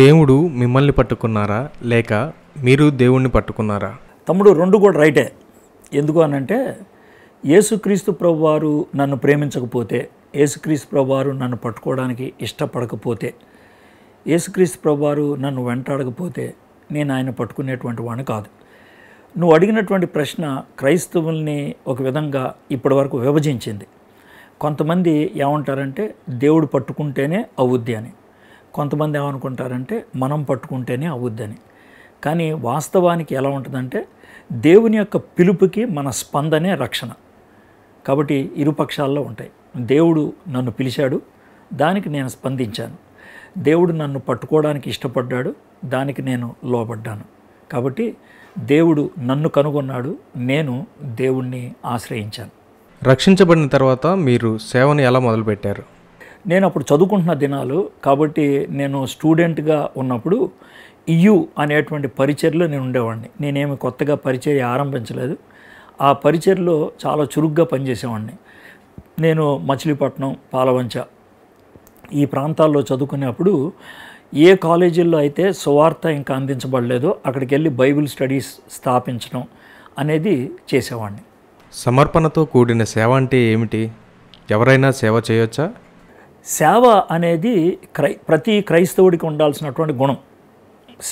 దేవుడు మిమ్మల్ని పట్టుకున్నారా లేక మీరు దేవుణ్ణి పట్టుకున్నారా తమ్ముడు రెండు కూడా రైటే ఎందుకు అనంటే యేసుక్రీస్తు ప్రభువారు నన్ను ప్రేమించకపోతే యేసుక్రీస్తు ప్రభువారు నన్ను పట్టుకోవడానికి ఇష్టపడకపోతే యేసుక్రీస్తు ప్రభువారు నన్ను వెంటాడకపోతే నేను ఆయన పట్టుకునేటువంటి వాడిని కాదు నువ్వు అడిగినటువంటి ప్రశ్న క్రైస్తవుల్ని ఒక విధంగా ఇప్పటివరకు విభజించింది కొంతమంది ఏమంటారంటే దేవుడు పట్టుకుంటేనే అవుద్ది అని కొంతమంది ఏమనుకుంటారంటే మనం పట్టుకుంటేనే అవుద్దని కానీ వాస్తవానికి ఎలా ఉంటుందంటే దేవుని యొక్క పిలుపుకి మన స్పందనే రక్షణ కాబట్టి ఇరుపక్షాల్లో ఉంటాయి దేవుడు నన్ను పిలిచాడు దానికి నేను స్పందించాను దేవుడు నన్ను పట్టుకోవడానికి ఇష్టపడ్డాడు దానికి నేను లోబడ్డాను కాబట్టి దేవుడు నన్ను కనుగొన్నాడు నేను దేవుణ్ణి ఆశ్రయించాను రక్షించబడిన తర్వాత మీరు సేవను ఎలా మొదలుపెట్టారు నేను అప్పుడు చదువుకుంటున్న దినాలు కాబట్టి నేను స్టూడెంట్గా ఉన్నప్పుడు ఇయు అనేటువంటి పరిచర్లో నేను ఉండేవాడిని నేనేమి కొత్తగా పరిచర్ ఆరంభించలేదు ఆ పరిచర్లో చాలా చురుగ్గా పనిచేసేవాడిని నేను మచిలీపట్నం పాలవంచ ఈ ప్రాంతాల్లో చదువుకునేప్పుడు ఏ కాలేజీల్లో అయితే సువార్త ఇంకా అందించబడలేదో అక్కడికి వెళ్ళి బైబిల్ స్టడీస్ స్థాపించడం అనేది చేసేవాడిని సమర్పణతో కూడిన సేవ అంటే ఏమిటి ఎవరైనా సేవ చేయొచ్చా సేవ అనేది క్రై ప్రతి క్రైస్తవుడికి ఉండాల్సినటువంటి గుణం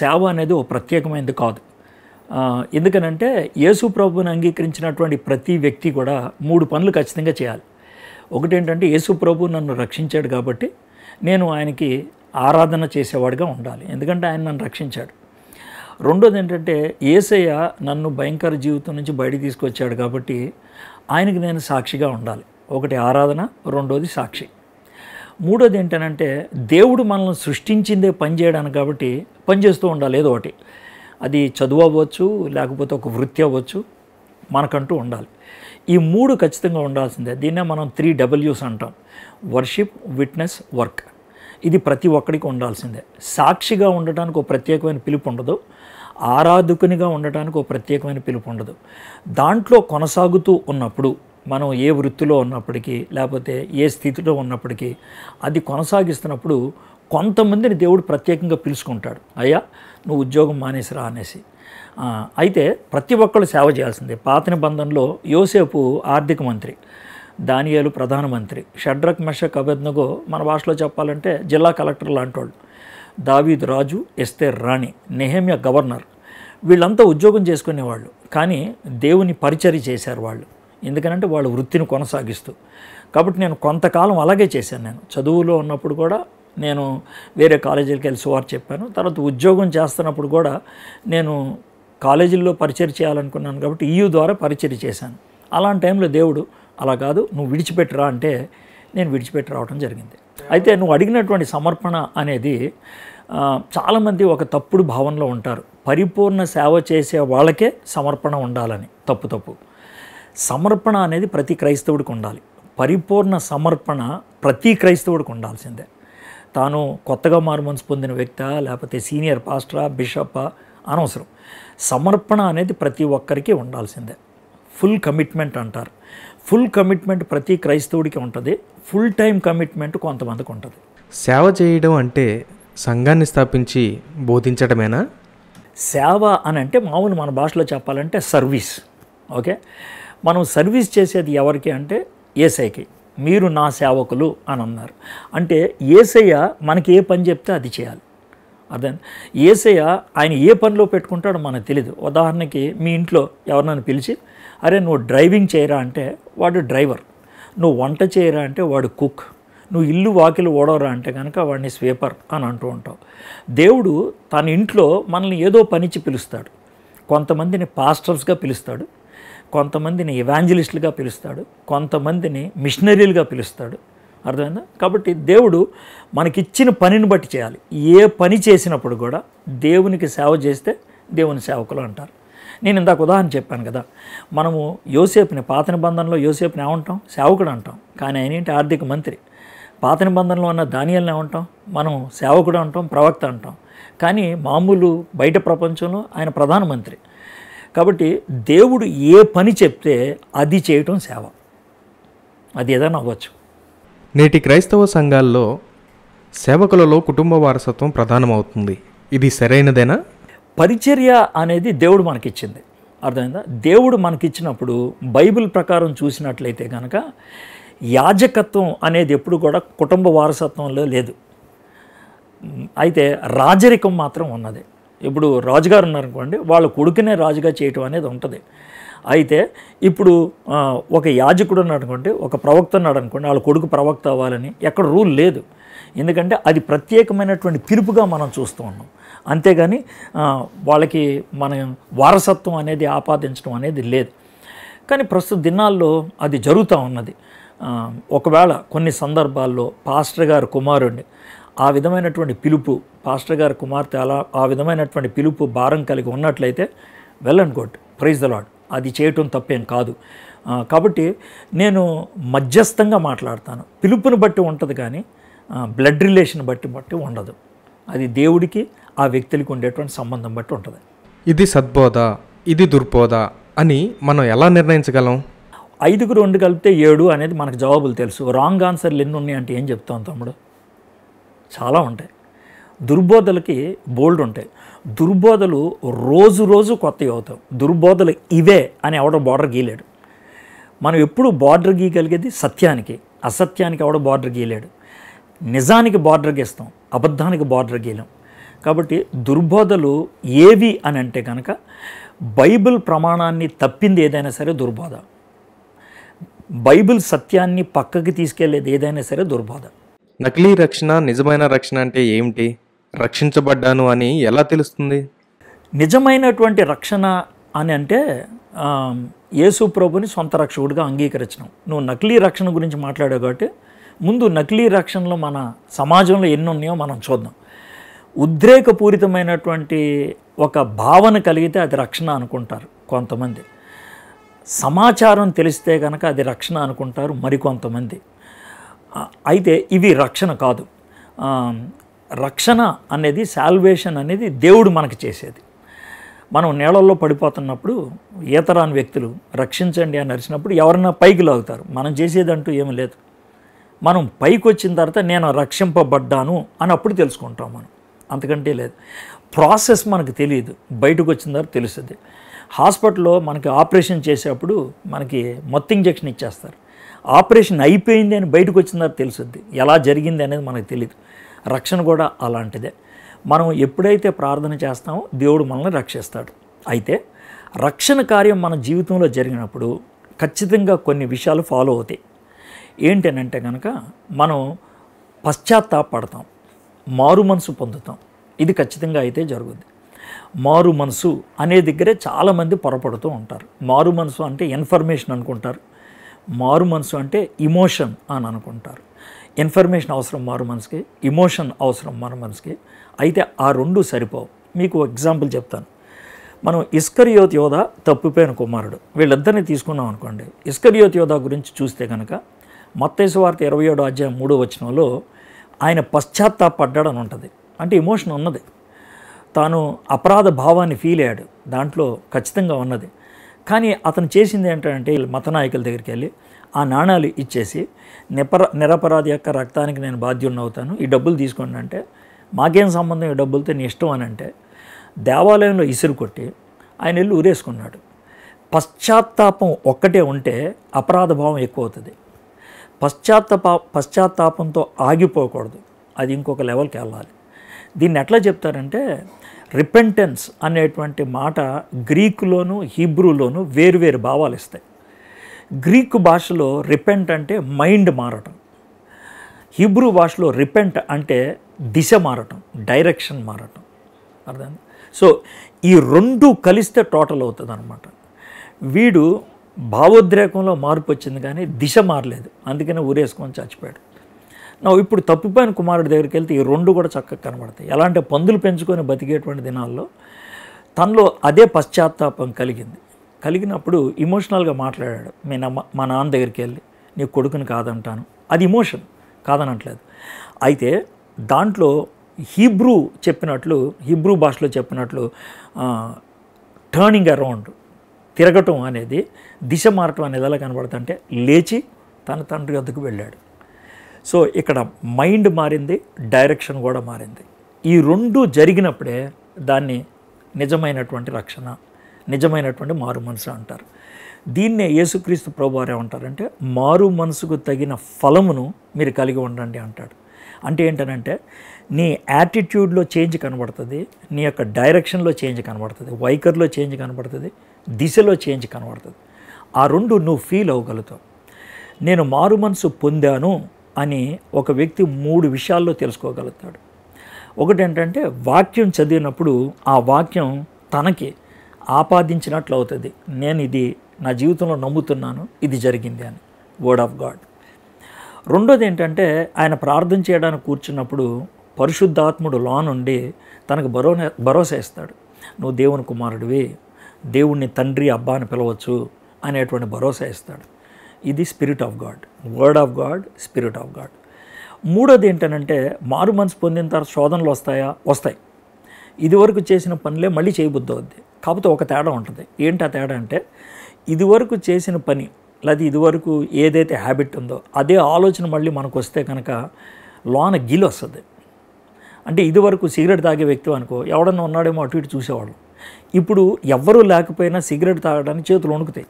సేవ అనేది ఓ ప్రత్యేకమైనది కాదు ఎందుకనంటే యేసు ప్రభుని అంగీకరించినటువంటి ప్రతి వ్యక్తి కూడా మూడు పనులు ఖచ్చితంగా చేయాలి ఒకటేంటంటే యేసు ప్రభు నన్ను రక్షించాడు కాబట్టి నేను ఆయనకి ఆరాధన చేసేవాడిగా ఉండాలి ఎందుకంటే ఆయన నన్ను రక్షించాడు రెండోది ఏంటంటే ఏసయ్య నన్ను భయంకర జీవితం నుంచి బయట తీసుకొచ్చాడు కాబట్టి ఆయనకి నేను సాక్షిగా ఉండాలి ఒకటి ఆరాధన రెండోది సాక్షి మూడోది ఏంటనంటే దేవుడు మనల్ని సృష్టించిందే పని చేయడానికి కాబట్టి పనిచేస్తూ ఉండాలి ఏదో ఒకటి అది చదువు అవ్వచ్చు లేకపోతే ఒక వృత్తి అవ్వచ్చు మనకంటూ ఉండాలి ఈ మూడు ఖచ్చితంగా ఉండాల్సిందే దీన్నే మనం త్రీ డబ్ల్యూస్ అంటాం వర్షిప్ విట్నెస్ వర్క్ ఇది ప్రతి ఒక్కడికి ఉండాల్సిందే సాక్షిగా ఉండటానికి ఒక ప్రత్యేకమైన పిలుపు ఉండదు ఆరాధకునిగా ఉండటానికి ఒక ప్రత్యేకమైన పిలుపు ఉండదు దాంట్లో కొనసాగుతూ ఉన్నప్పుడు మనం ఏ వృత్తిలో ఉన్నప్పటికీ లేకపోతే ఏ స్థితిలో ఉన్నప్పటికీ అది కొనసాగిస్తున్నప్పుడు కొంతమందిని దేవుడు ప్రత్యేకంగా పిలుచుకుంటాడు అయ్యా నువ్వు ఉద్యోగం మానేసిరా అనేసి అయితే ప్రతి ఒక్కళ్ళు సేవ చేయాల్సిందే పాత నిబంధనలో యోసేపు ఆర్థిక మంత్రి దానియాలు ప్రధానమంత్రి షడ్రక్ మెషక్ అభెద్నగో మన భాషలో చెప్పాలంటే జిల్లా కలెక్టర్ లాంటి వాళ్ళు దావీద్ రాజు ఎస్తేర్ రాణి నెహేమియా గవర్నర్ వీళ్ళంతా ఉద్యోగం చేసుకునేవాళ్ళు కానీ దేవుని పరిచర్ చేశారు వాళ్ళు ఎందుకనంటే వాళ్ళ వృత్తిని కొనసాగిస్తూ కాబట్టి నేను కొంతకాలం అలాగే చేశాను నేను చదువులో ఉన్నప్పుడు కూడా నేను వేరే కాలేజీలకు వెళ్ళి సువార్ చెప్పాను తర్వాత ఉద్యోగం చేస్తున్నప్పుడు కూడా నేను కాలేజీల్లో పరిచయం చేయాలనుకున్నాను కాబట్టి ఈయూ ద్వారా పరిచయం చేశాను అలాంటి టైంలో దేవుడు అలా కాదు నువ్వు విడిచిపెట్టిరా అంటే నేను విడిచిపెట్టి రావడం జరిగింది అయితే నువ్వు అడిగినటువంటి సమర్పణ అనేది చాలామంది ఒక తప్పుడు భావనలో ఉంటారు పరిపూర్ణ సేవ చేసే వాళ్ళకే సమర్పణ ఉండాలని తప్పు తప్పు సమర్పణ అనేది ప్రతి క్రైస్తవుడికి ఉండాలి పరిపూర్ణ సమర్పణ ప్రతి క్రైస్తవుడికి ఉండాల్సిందే తాను కొత్తగా మార్మన్స్ పొందిన వ్యక్త లేకపోతే సీనియర్ పాస్టరా బిషపా అనవసరం సమర్పణ అనేది ప్రతి ఒక్కరికి ఉండాల్సిందే ఫుల్ కమిట్మెంట్ అంటారు ఫుల్ కమిట్మెంట్ ప్రతి క్రైస్తవుడికి ఉంటుంది ఫుల్ టైం కమిట్మెంట్ కొంతమందికి ఉంటుంది సేవ చేయడం అంటే సంఘాన్ని స్థాపించి బోధించడమేనా సేవ అని అంటే మామూలు మన భాషలో చెప్పాలంటే సర్వీస్ ఓకే మనం సర్వీస్ చేసేది ఎవరికి అంటే ఏసైకి మీరు నా సేవకులు అని అన్నారు అంటే ఏసయ్య మనకి ఏ పని చెప్తే అది చేయాలి అర్థం ఏసయ్య ఆయన ఏ పనిలో పెట్టుకుంటాడో మనకు తెలియదు ఉదాహరణకి మీ ఇంట్లో ఎవరినైనా పిలిచి అరే నువ్వు డ్రైవింగ్ చేయరా అంటే వాడు డ్రైవర్ నువ్వు వంట చేయరా అంటే వాడు కుక్ నువ్వు ఇల్లు వాకిలు ఓడవరా అంటే కనుక వాడిని స్వీపర్ అని అంటూ ఉంటావు దేవుడు తన ఇంట్లో మనల్ని ఏదో పనిచి పిలుస్తాడు కొంతమందిని పాస్టర్స్గా పిలుస్తాడు కొంతమందిని ఇవాంజలిస్టులుగా పిలుస్తాడు కొంతమందిని మిషనరీలుగా పిలుస్తాడు అర్థమైందా కాబట్టి దేవుడు మనకిచ్చిన పనిని బట్టి చేయాలి ఏ పని చేసినప్పుడు కూడా దేవునికి సేవ చేస్తే దేవుని సేవకులు అంటారు నేను ఇందాక ఉదాహరణ చెప్పాను కదా మనము యోసేపుని పాత నిబంధనలో యోసేపుని ఏమంటాం సేవకుడు అంటాం కానీ ఆయన ఏంటి ఆర్థిక మంత్రి పాత నిబంధనలో ఉన్న ధాన్యాలను ఏమంటాం మనం సేవకుడు అంటాం ప్రవక్త అంటాం కానీ మామూలు బయట ప్రపంచంలో ఆయన ప్రధానమంత్రి కాబట్టి దేవుడు ఏ పని చెప్తే అది చేయటం సేవ అది ఏదైనా అవ్వచ్చు నేటి క్రైస్తవ సంఘాల్లో సేవకులలో కుటుంబ వారసత్వం ప్రధానమవుతుంది ఇది సరైనదేనా పరిచర్య అనేది దేవుడు మనకిచ్చింది అర్థమైందా దేవుడు మనకిచ్చినప్పుడు బైబిల్ ప్రకారం చూసినట్లయితే కనుక యాజకత్వం అనేది ఎప్పుడు కూడా కుటుంబ వారసత్వంలో లేదు అయితే రాజరికం మాత్రం ఉన్నది ఇప్పుడు రాజుగారు ఉన్నారనుకోండి వాళ్ళ కొడుకునే రాజుగా చేయటం అనేది ఉంటుంది అయితే ఇప్పుడు ఒక యాజకుడు అనుకోండి ఒక ప్రవక్త ఉన్నాడు అనుకోండి వాళ్ళ కొడుకు ప్రవక్త అవ్వాలని ఎక్కడ రూల్ లేదు ఎందుకంటే అది ప్రత్యేకమైనటువంటి పిలుపుగా మనం చూస్తూ ఉన్నాం అంతేగాని వాళ్ళకి మన వారసత్వం అనేది ఆపాదించడం అనేది లేదు కానీ ప్రస్తుత దినాల్లో అది జరుగుతూ ఉన్నది ఒకవేళ కొన్ని సందర్భాల్లో పాస్టర్ గారు కుమారుడిని ఆ విధమైనటువంటి పిలుపు పాస్టర్ గారి కుమార్తె అలా ఆ విధమైనటువంటి పిలుపు భారం కలిగి ఉన్నట్లయితే well and good praise the Lord అది చేయటం తప్పేం కాదు కాబట్టి నేను మధ్యస్థంగా మాట్లాడతాను పిలుపుని బట్టి ఉంటుంది కానీ బ్లడ్ రిలేషన్ బట్టి బట్టి ఉండదు అది దేవుడికి ఆ వ్యక్తులకి ఉండేటువంటి సంబంధం బట్టి ఉంటుంది ఇది సద్బోధ ఇది దుర్బోధ అని మనం ఎలా నిర్ణయించగలం ఐదుగురు రెండు కలిపితే ఏడు అనేది మనకు జవాబులు తెలుసు రాంగ్ ఆన్సర్లు ఎన్ని ఉన్నాయి అంటే ఏం చెప్తాం తమ్ముడు చాలా ఉంటాయి దుర్బోధలకి బోల్డ్ ఉంటాయి దుర్బోధలు రోజు రోజు కొత్తవి అవుతాం దుర్బోధలు ఇవే అని ఎవడ బార్డర్ గీయలేడు మనం ఎప్పుడు బార్డర్ గీయగలిగేది సత్యానికి అసత్యానికి ఎవడ బార్డర్ గీయలేడు నిజానికి బార్డర్ గీస్తాం అబద్ధానికి బార్డర్ గీయలేం కాబట్టి దుర్బోధలు ఏవి అని అంటే కనుక బైబిల్ ప్రమాణాన్ని తప్పింది ఏదైనా సరే దుర్బోధ బైబిల్ సత్యాన్ని పక్కకి తీసుకెళ్లేది ఏదైనా సరే దుర్బోధ నకిలీ రక్షణ నిజమైన రక్షణ అంటే ఏమిటి రక్షించబడ్డాను అని ఎలా తెలుస్తుంది నిజమైనటువంటి రక్షణ అని అంటే యేసు ప్రభుని సొంత రక్షకుడిగా అంగీకరించడం నువ్వు నకిలీ రక్షణ గురించి మాట్లాడావు కాబట్టి ముందు నకిలీ రక్షణలో మన సమాజంలో ఎన్ని ఉన్నాయో మనం చూద్దాం ఉద్రేకపూరితమైనటువంటి ఒక భావన కలిగితే అది రక్షణ అనుకుంటారు కొంతమంది సమాచారం తెలిస్తే కనుక అది రక్షణ అనుకుంటారు మరికొంతమంది అయితే ఇవి రక్షణ కాదు రక్షణ అనేది సాల్వేషన్ అనేది దేవుడు మనకు చేసేది మనం నీళ్ళల్లో పడిపోతున్నప్పుడు ఈతరాని వ్యక్తులు రక్షించండి అని అరిచినప్పుడు ఎవరైనా పైకి లాగుతారు మనం చేసేదంటూ ఏమి లేదు మనం పైకి వచ్చిన తర్వాత నేను రక్షింపబడ్డాను అని అప్పుడు తెలుసుకుంటాం మనం అంతకంటే లేదు ప్రాసెస్ మనకు తెలియదు బయటకు వచ్చిన తర్వాత తెలుస్తుంది హాస్పిటల్లో మనకి ఆపరేషన్ చేసేటప్పుడు మనకి మొత్తం ఇంజెక్షన్ ఇచ్చేస్తారు ఆపరేషన్ అయిపోయింది అని బయటకు వచ్చిందో తెలుసుద్ది ఎలా జరిగింది అనేది మనకు తెలియదు రక్షణ కూడా అలాంటిదే మనం ఎప్పుడైతే ప్రార్థన చేస్తామో దేవుడు మనల్ని రక్షిస్తాడు అయితే రక్షణ కార్యం మన జీవితంలో జరిగినప్పుడు ఖచ్చితంగా కొన్ని విషయాలు ఫాలో అవుతాయి ఏంటనంటే కనుక మనం పశ్చాత్తాపడతాం మారు మనసు పొందుతాం ఇది ఖచ్చితంగా అయితే జరుగుద్ది మారు మనసు అనే దగ్గరే చాలామంది పొరపడుతూ ఉంటారు మారు మనసు అంటే ఇన్ఫర్మేషన్ అనుకుంటారు మారు మనసు అంటే ఇమోషన్ అని అనుకుంటారు ఇన్ఫర్మేషన్ అవసరం మారు మనసుకి ఇమోషన్ అవసరం మారు మనసుకి అయితే ఆ రెండు సరిపోవు మీకు ఎగ్జాంపుల్ చెప్తాను మనం ఇస్కర్ యోత్ యోధ తప్పిపోయిన కుమారుడు వీళ్ళిద్దరిని తీసుకున్నాం అనుకోండి ఇస్కర్ యోత్ యోధ గురించి చూస్తే కనుక మత్తేసు వార్త ఇరవై ఏడు అధ్యాయం మూడో వచ్చినంలో ఆయన పశ్చాత్తాపడ్డాడని అని ఉంటుంది అంటే ఇమోషన్ ఉన్నది తాను అపరాధ భావాన్ని ఫీల్ అయ్యాడు దాంట్లో ఖచ్చితంగా ఉన్నది కానీ అతను చేసింది ఏంటంటే మత నాయకుల దగ్గరికి వెళ్ళి ఆ నాణాలు ఇచ్చేసి నిపర నిరపరాధి యొక్క రక్తానికి నేను బాధ్యుడిని అవుతాను ఈ డబ్బులు తీసుకోండి అంటే మాకేం సంబంధం ఈ డబ్బులతో నీ ఇష్టం అని అంటే దేవాలయంలో ఇసురు కొట్టి ఆయన వెళ్ళి ఊరేసుకున్నాడు పశ్చాత్తాపం ఒక్కటే ఉంటే అపరాధ భావం ఎక్కువ అవుతుంది పశ్చాత్తాప పశ్చాత్తాపంతో ఆగిపోకూడదు అది ఇంకొక లెవెల్కి వెళ్ళాలి దీన్ని ఎట్లా చెప్తారంటే రిపెంటెన్స్ అనేటువంటి మాట గ్రీకులోను హీబ్రూలోను వేరువేరు భావాలు ఇస్తాయి గ్రీకు భాషలో రిపెంట్ అంటే మైండ్ మారటం హీబ్రూ భాషలో రిపెంట్ అంటే దిశ మారటం డైరెక్షన్ మారటం అర్థం సో ఈ రెండు కలిస్తే టోటల్ అవుతుంది అనమాట వీడు భావోద్రేకంలో మార్పు వచ్చింది కానీ దిశ మారలేదు అందుకనే ఊరేసుకొని చచ్చిపోయాడు నువ్వు ఇప్పుడు తప్పిపోయిన కుమారుడి దగ్గరికి వెళ్తే ఈ రెండు కూడా చక్కగా కనబడతాయి ఎలా అంటే పందులు పెంచుకొని బతికేటువంటి దినాల్లో తనలో అదే పశ్చాత్తాపం కలిగింది కలిగినప్పుడు ఇమోషనల్గా మాట్లాడాడు మీ నమ్మ మా నాన్న దగ్గరికి వెళ్ళి నీ కొడుకుని కాదంటాను అది ఇమోషన్ కాదనట్లేదు అయితే దాంట్లో హీబ్రూ చెప్పినట్లు హీబ్రూ భాషలో చెప్పినట్లు టర్నింగ్ అరౌండ్ తిరగటం అనేది దిశ మారటం అనేది ఎలా కనబడుతుంటే లేచి తన తండ్రి వద్దకు వెళ్ళాడు సో ఇక్కడ మైండ్ మారింది డైరెక్షన్ కూడా మారింది ఈ రెండు జరిగినప్పుడే దాన్ని నిజమైనటువంటి రక్షణ నిజమైనటువంటి మారు మనసు అంటారు దీన్నే యేసుక్రీస్తు ప్రభువారు ఏమంటారంటే మారు మనసుకు తగిన ఫలమును మీరు కలిగి ఉండండి అంటాడు అంటే ఏంటనంటే నీ యాటిట్యూడ్లో చేంజ్ కనబడుతుంది నీ యొక్క డైరెక్షన్లో చేంజ్ కనబడుతుంది వైఖరిలో చేంజ్ కనబడుతుంది దిశలో చేంజ్ కనబడుతుంది ఆ రెండు నువ్వు ఫీల్ అవ్వగలుగుతావు నేను మారు మనసు పొందాను అని ఒక వ్యక్తి మూడు విషయాల్లో తెలుసుకోగలుగుతాడు ఒకటేంటంటే వాక్యం చదివినప్పుడు ఆ వాక్యం తనకి ఆపాదించినట్లు అవుతుంది నేను ఇది నా జీవితంలో నమ్ముతున్నాను ఇది జరిగింది అని వర్డ్ ఆఫ్ గాడ్ రెండోది ఏంటంటే ఆయన ప్రార్థన చేయడానికి కూర్చున్నప్పుడు పరిశుద్ధాత్ముడు లా నుండి తనకు బరో భరోసా ఇస్తాడు నువ్వు దేవుని కుమారుడివి దేవుణ్ణి తండ్రి అబ్బా అని పిలవచ్చు అనేటువంటి భరోసా ఇస్తాడు ఇది spirit of God word of God spirit of God మూడోది ఏంటనంటే మారు మనసు పొందిన తర్వాత శోధనలు వస్తాయా వస్తాయి ఇదివరకు చేసిన పనులే మళ్ళీ చేయబుద్ధి అవుద్ది కాకపోతే ఒక తేడా ఉంటుంది ఏంటి ఆ తేడా అంటే ఇదివరకు చేసిన పని లేదా ఇదివరకు ఏదైతే హ్యాబిట్ ఉందో అదే ఆలోచన మళ్ళీ మనకు వస్తే కనుక లోన గిల్ వస్తుంది అంటే ఇదివరకు సిగరెట్ తాగే వ్యక్తి అనుకో ఎవడన్నా ఉన్నాడేమో అటు ఇటు చూసేవాళ్ళు ఇప్పుడు ఎవ్వరూ లేకపోయినా సిగరెట్ తాగడానికి చేతులు వణుకుతాయి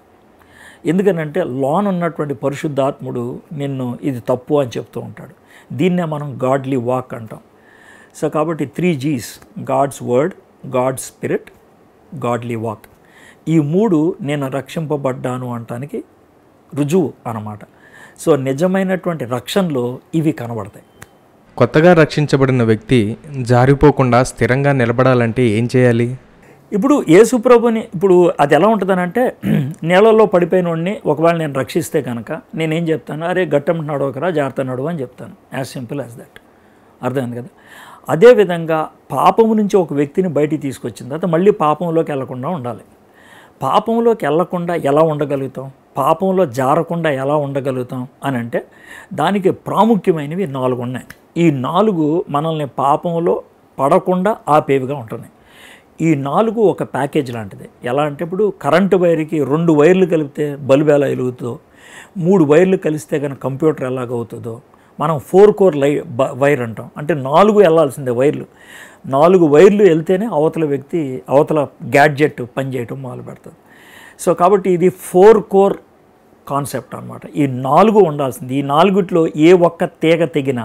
ఎందుకనంటే లోన్ ఉన్నటువంటి పరిశుద్ధాత్ముడు నిన్ను ఇది తప్పు అని చెప్తూ ఉంటాడు దీన్నే మనం గాడ్లీ వాక్ అంటాం సో కాబట్టి three Gs God's word God spirit godly walk ఈ మూడు నేను రక్షింపబడ్డాను అనటానికి రుజువు అనమాట సో నిజమైనటువంటి రక్షణలో ఇవి కనబడతాయి కొత్తగా రక్షించబడిన వ్యక్తి జారిపోకుండా స్థిరంగా నిలబడాలంటే ఏం చేయాలి ఇప్పుడు యేసుప్రభుని ఇప్పుడు అది ఎలా ఉంటుందనంటే నీళ్ళల్లో పడిపోయిన వాడిని ఒకవేళ నేను రక్షిస్తే కనుక నేనేం చెప్తాను అరే గట్టం నడవకరా జాగ్రత్త నడువు అని చెప్తాను యాజ్ సింపుల్ యాజ్ దట్ అర్థమైంది కదా అదేవిధంగా పాపము నుంచి ఒక వ్యక్తిని బయటికి తీసుకొచ్చిన తర్వాత మళ్ళీ పాపంలోకి వెళ్లకుండా ఉండాలి పాపంలోకి వెళ్లకుండా ఎలా ఉండగలుగుతాం పాపంలో జారకుండా ఎలా ఉండగలుగుతాం అని అంటే దానికి ప్రాముఖ్యమైనవి నాలుగు ఉన్నాయి ఈ నాలుగు మనల్ని పాపంలో పడకుండా ఆపేవిగా ఉంటున్నాయి ఈ నాలుగు ఒక ప్యాకేజ్ లాంటిది ఎలా అంటే ఇప్పుడు కరెంటు వైర్కి రెండు వైర్లు కలిపితే బల్బు ఎలా వెలుగుతుందో మూడు వైర్లు కలిస్తే కనుక కంప్యూటర్ ఎలాగవుతుందో మనం ఫోర్ కోర్ లై వైర్ అంటాం అంటే నాలుగు వెళ్లాల్సిందే వైర్లు నాలుగు వైర్లు వెళ్తేనే అవతల వ్యక్తి అవతల గ్యాడ్జెట్ పనిచేయటం మొదలు పెడుతుంది సో కాబట్టి ఇది ఫోర్ కోర్ కాన్సెప్ట్ అనమాట ఈ నాలుగు ఉండాల్సింది ఈ నాలుగుట్లో ఏ ఒక్క తీగ తెగినా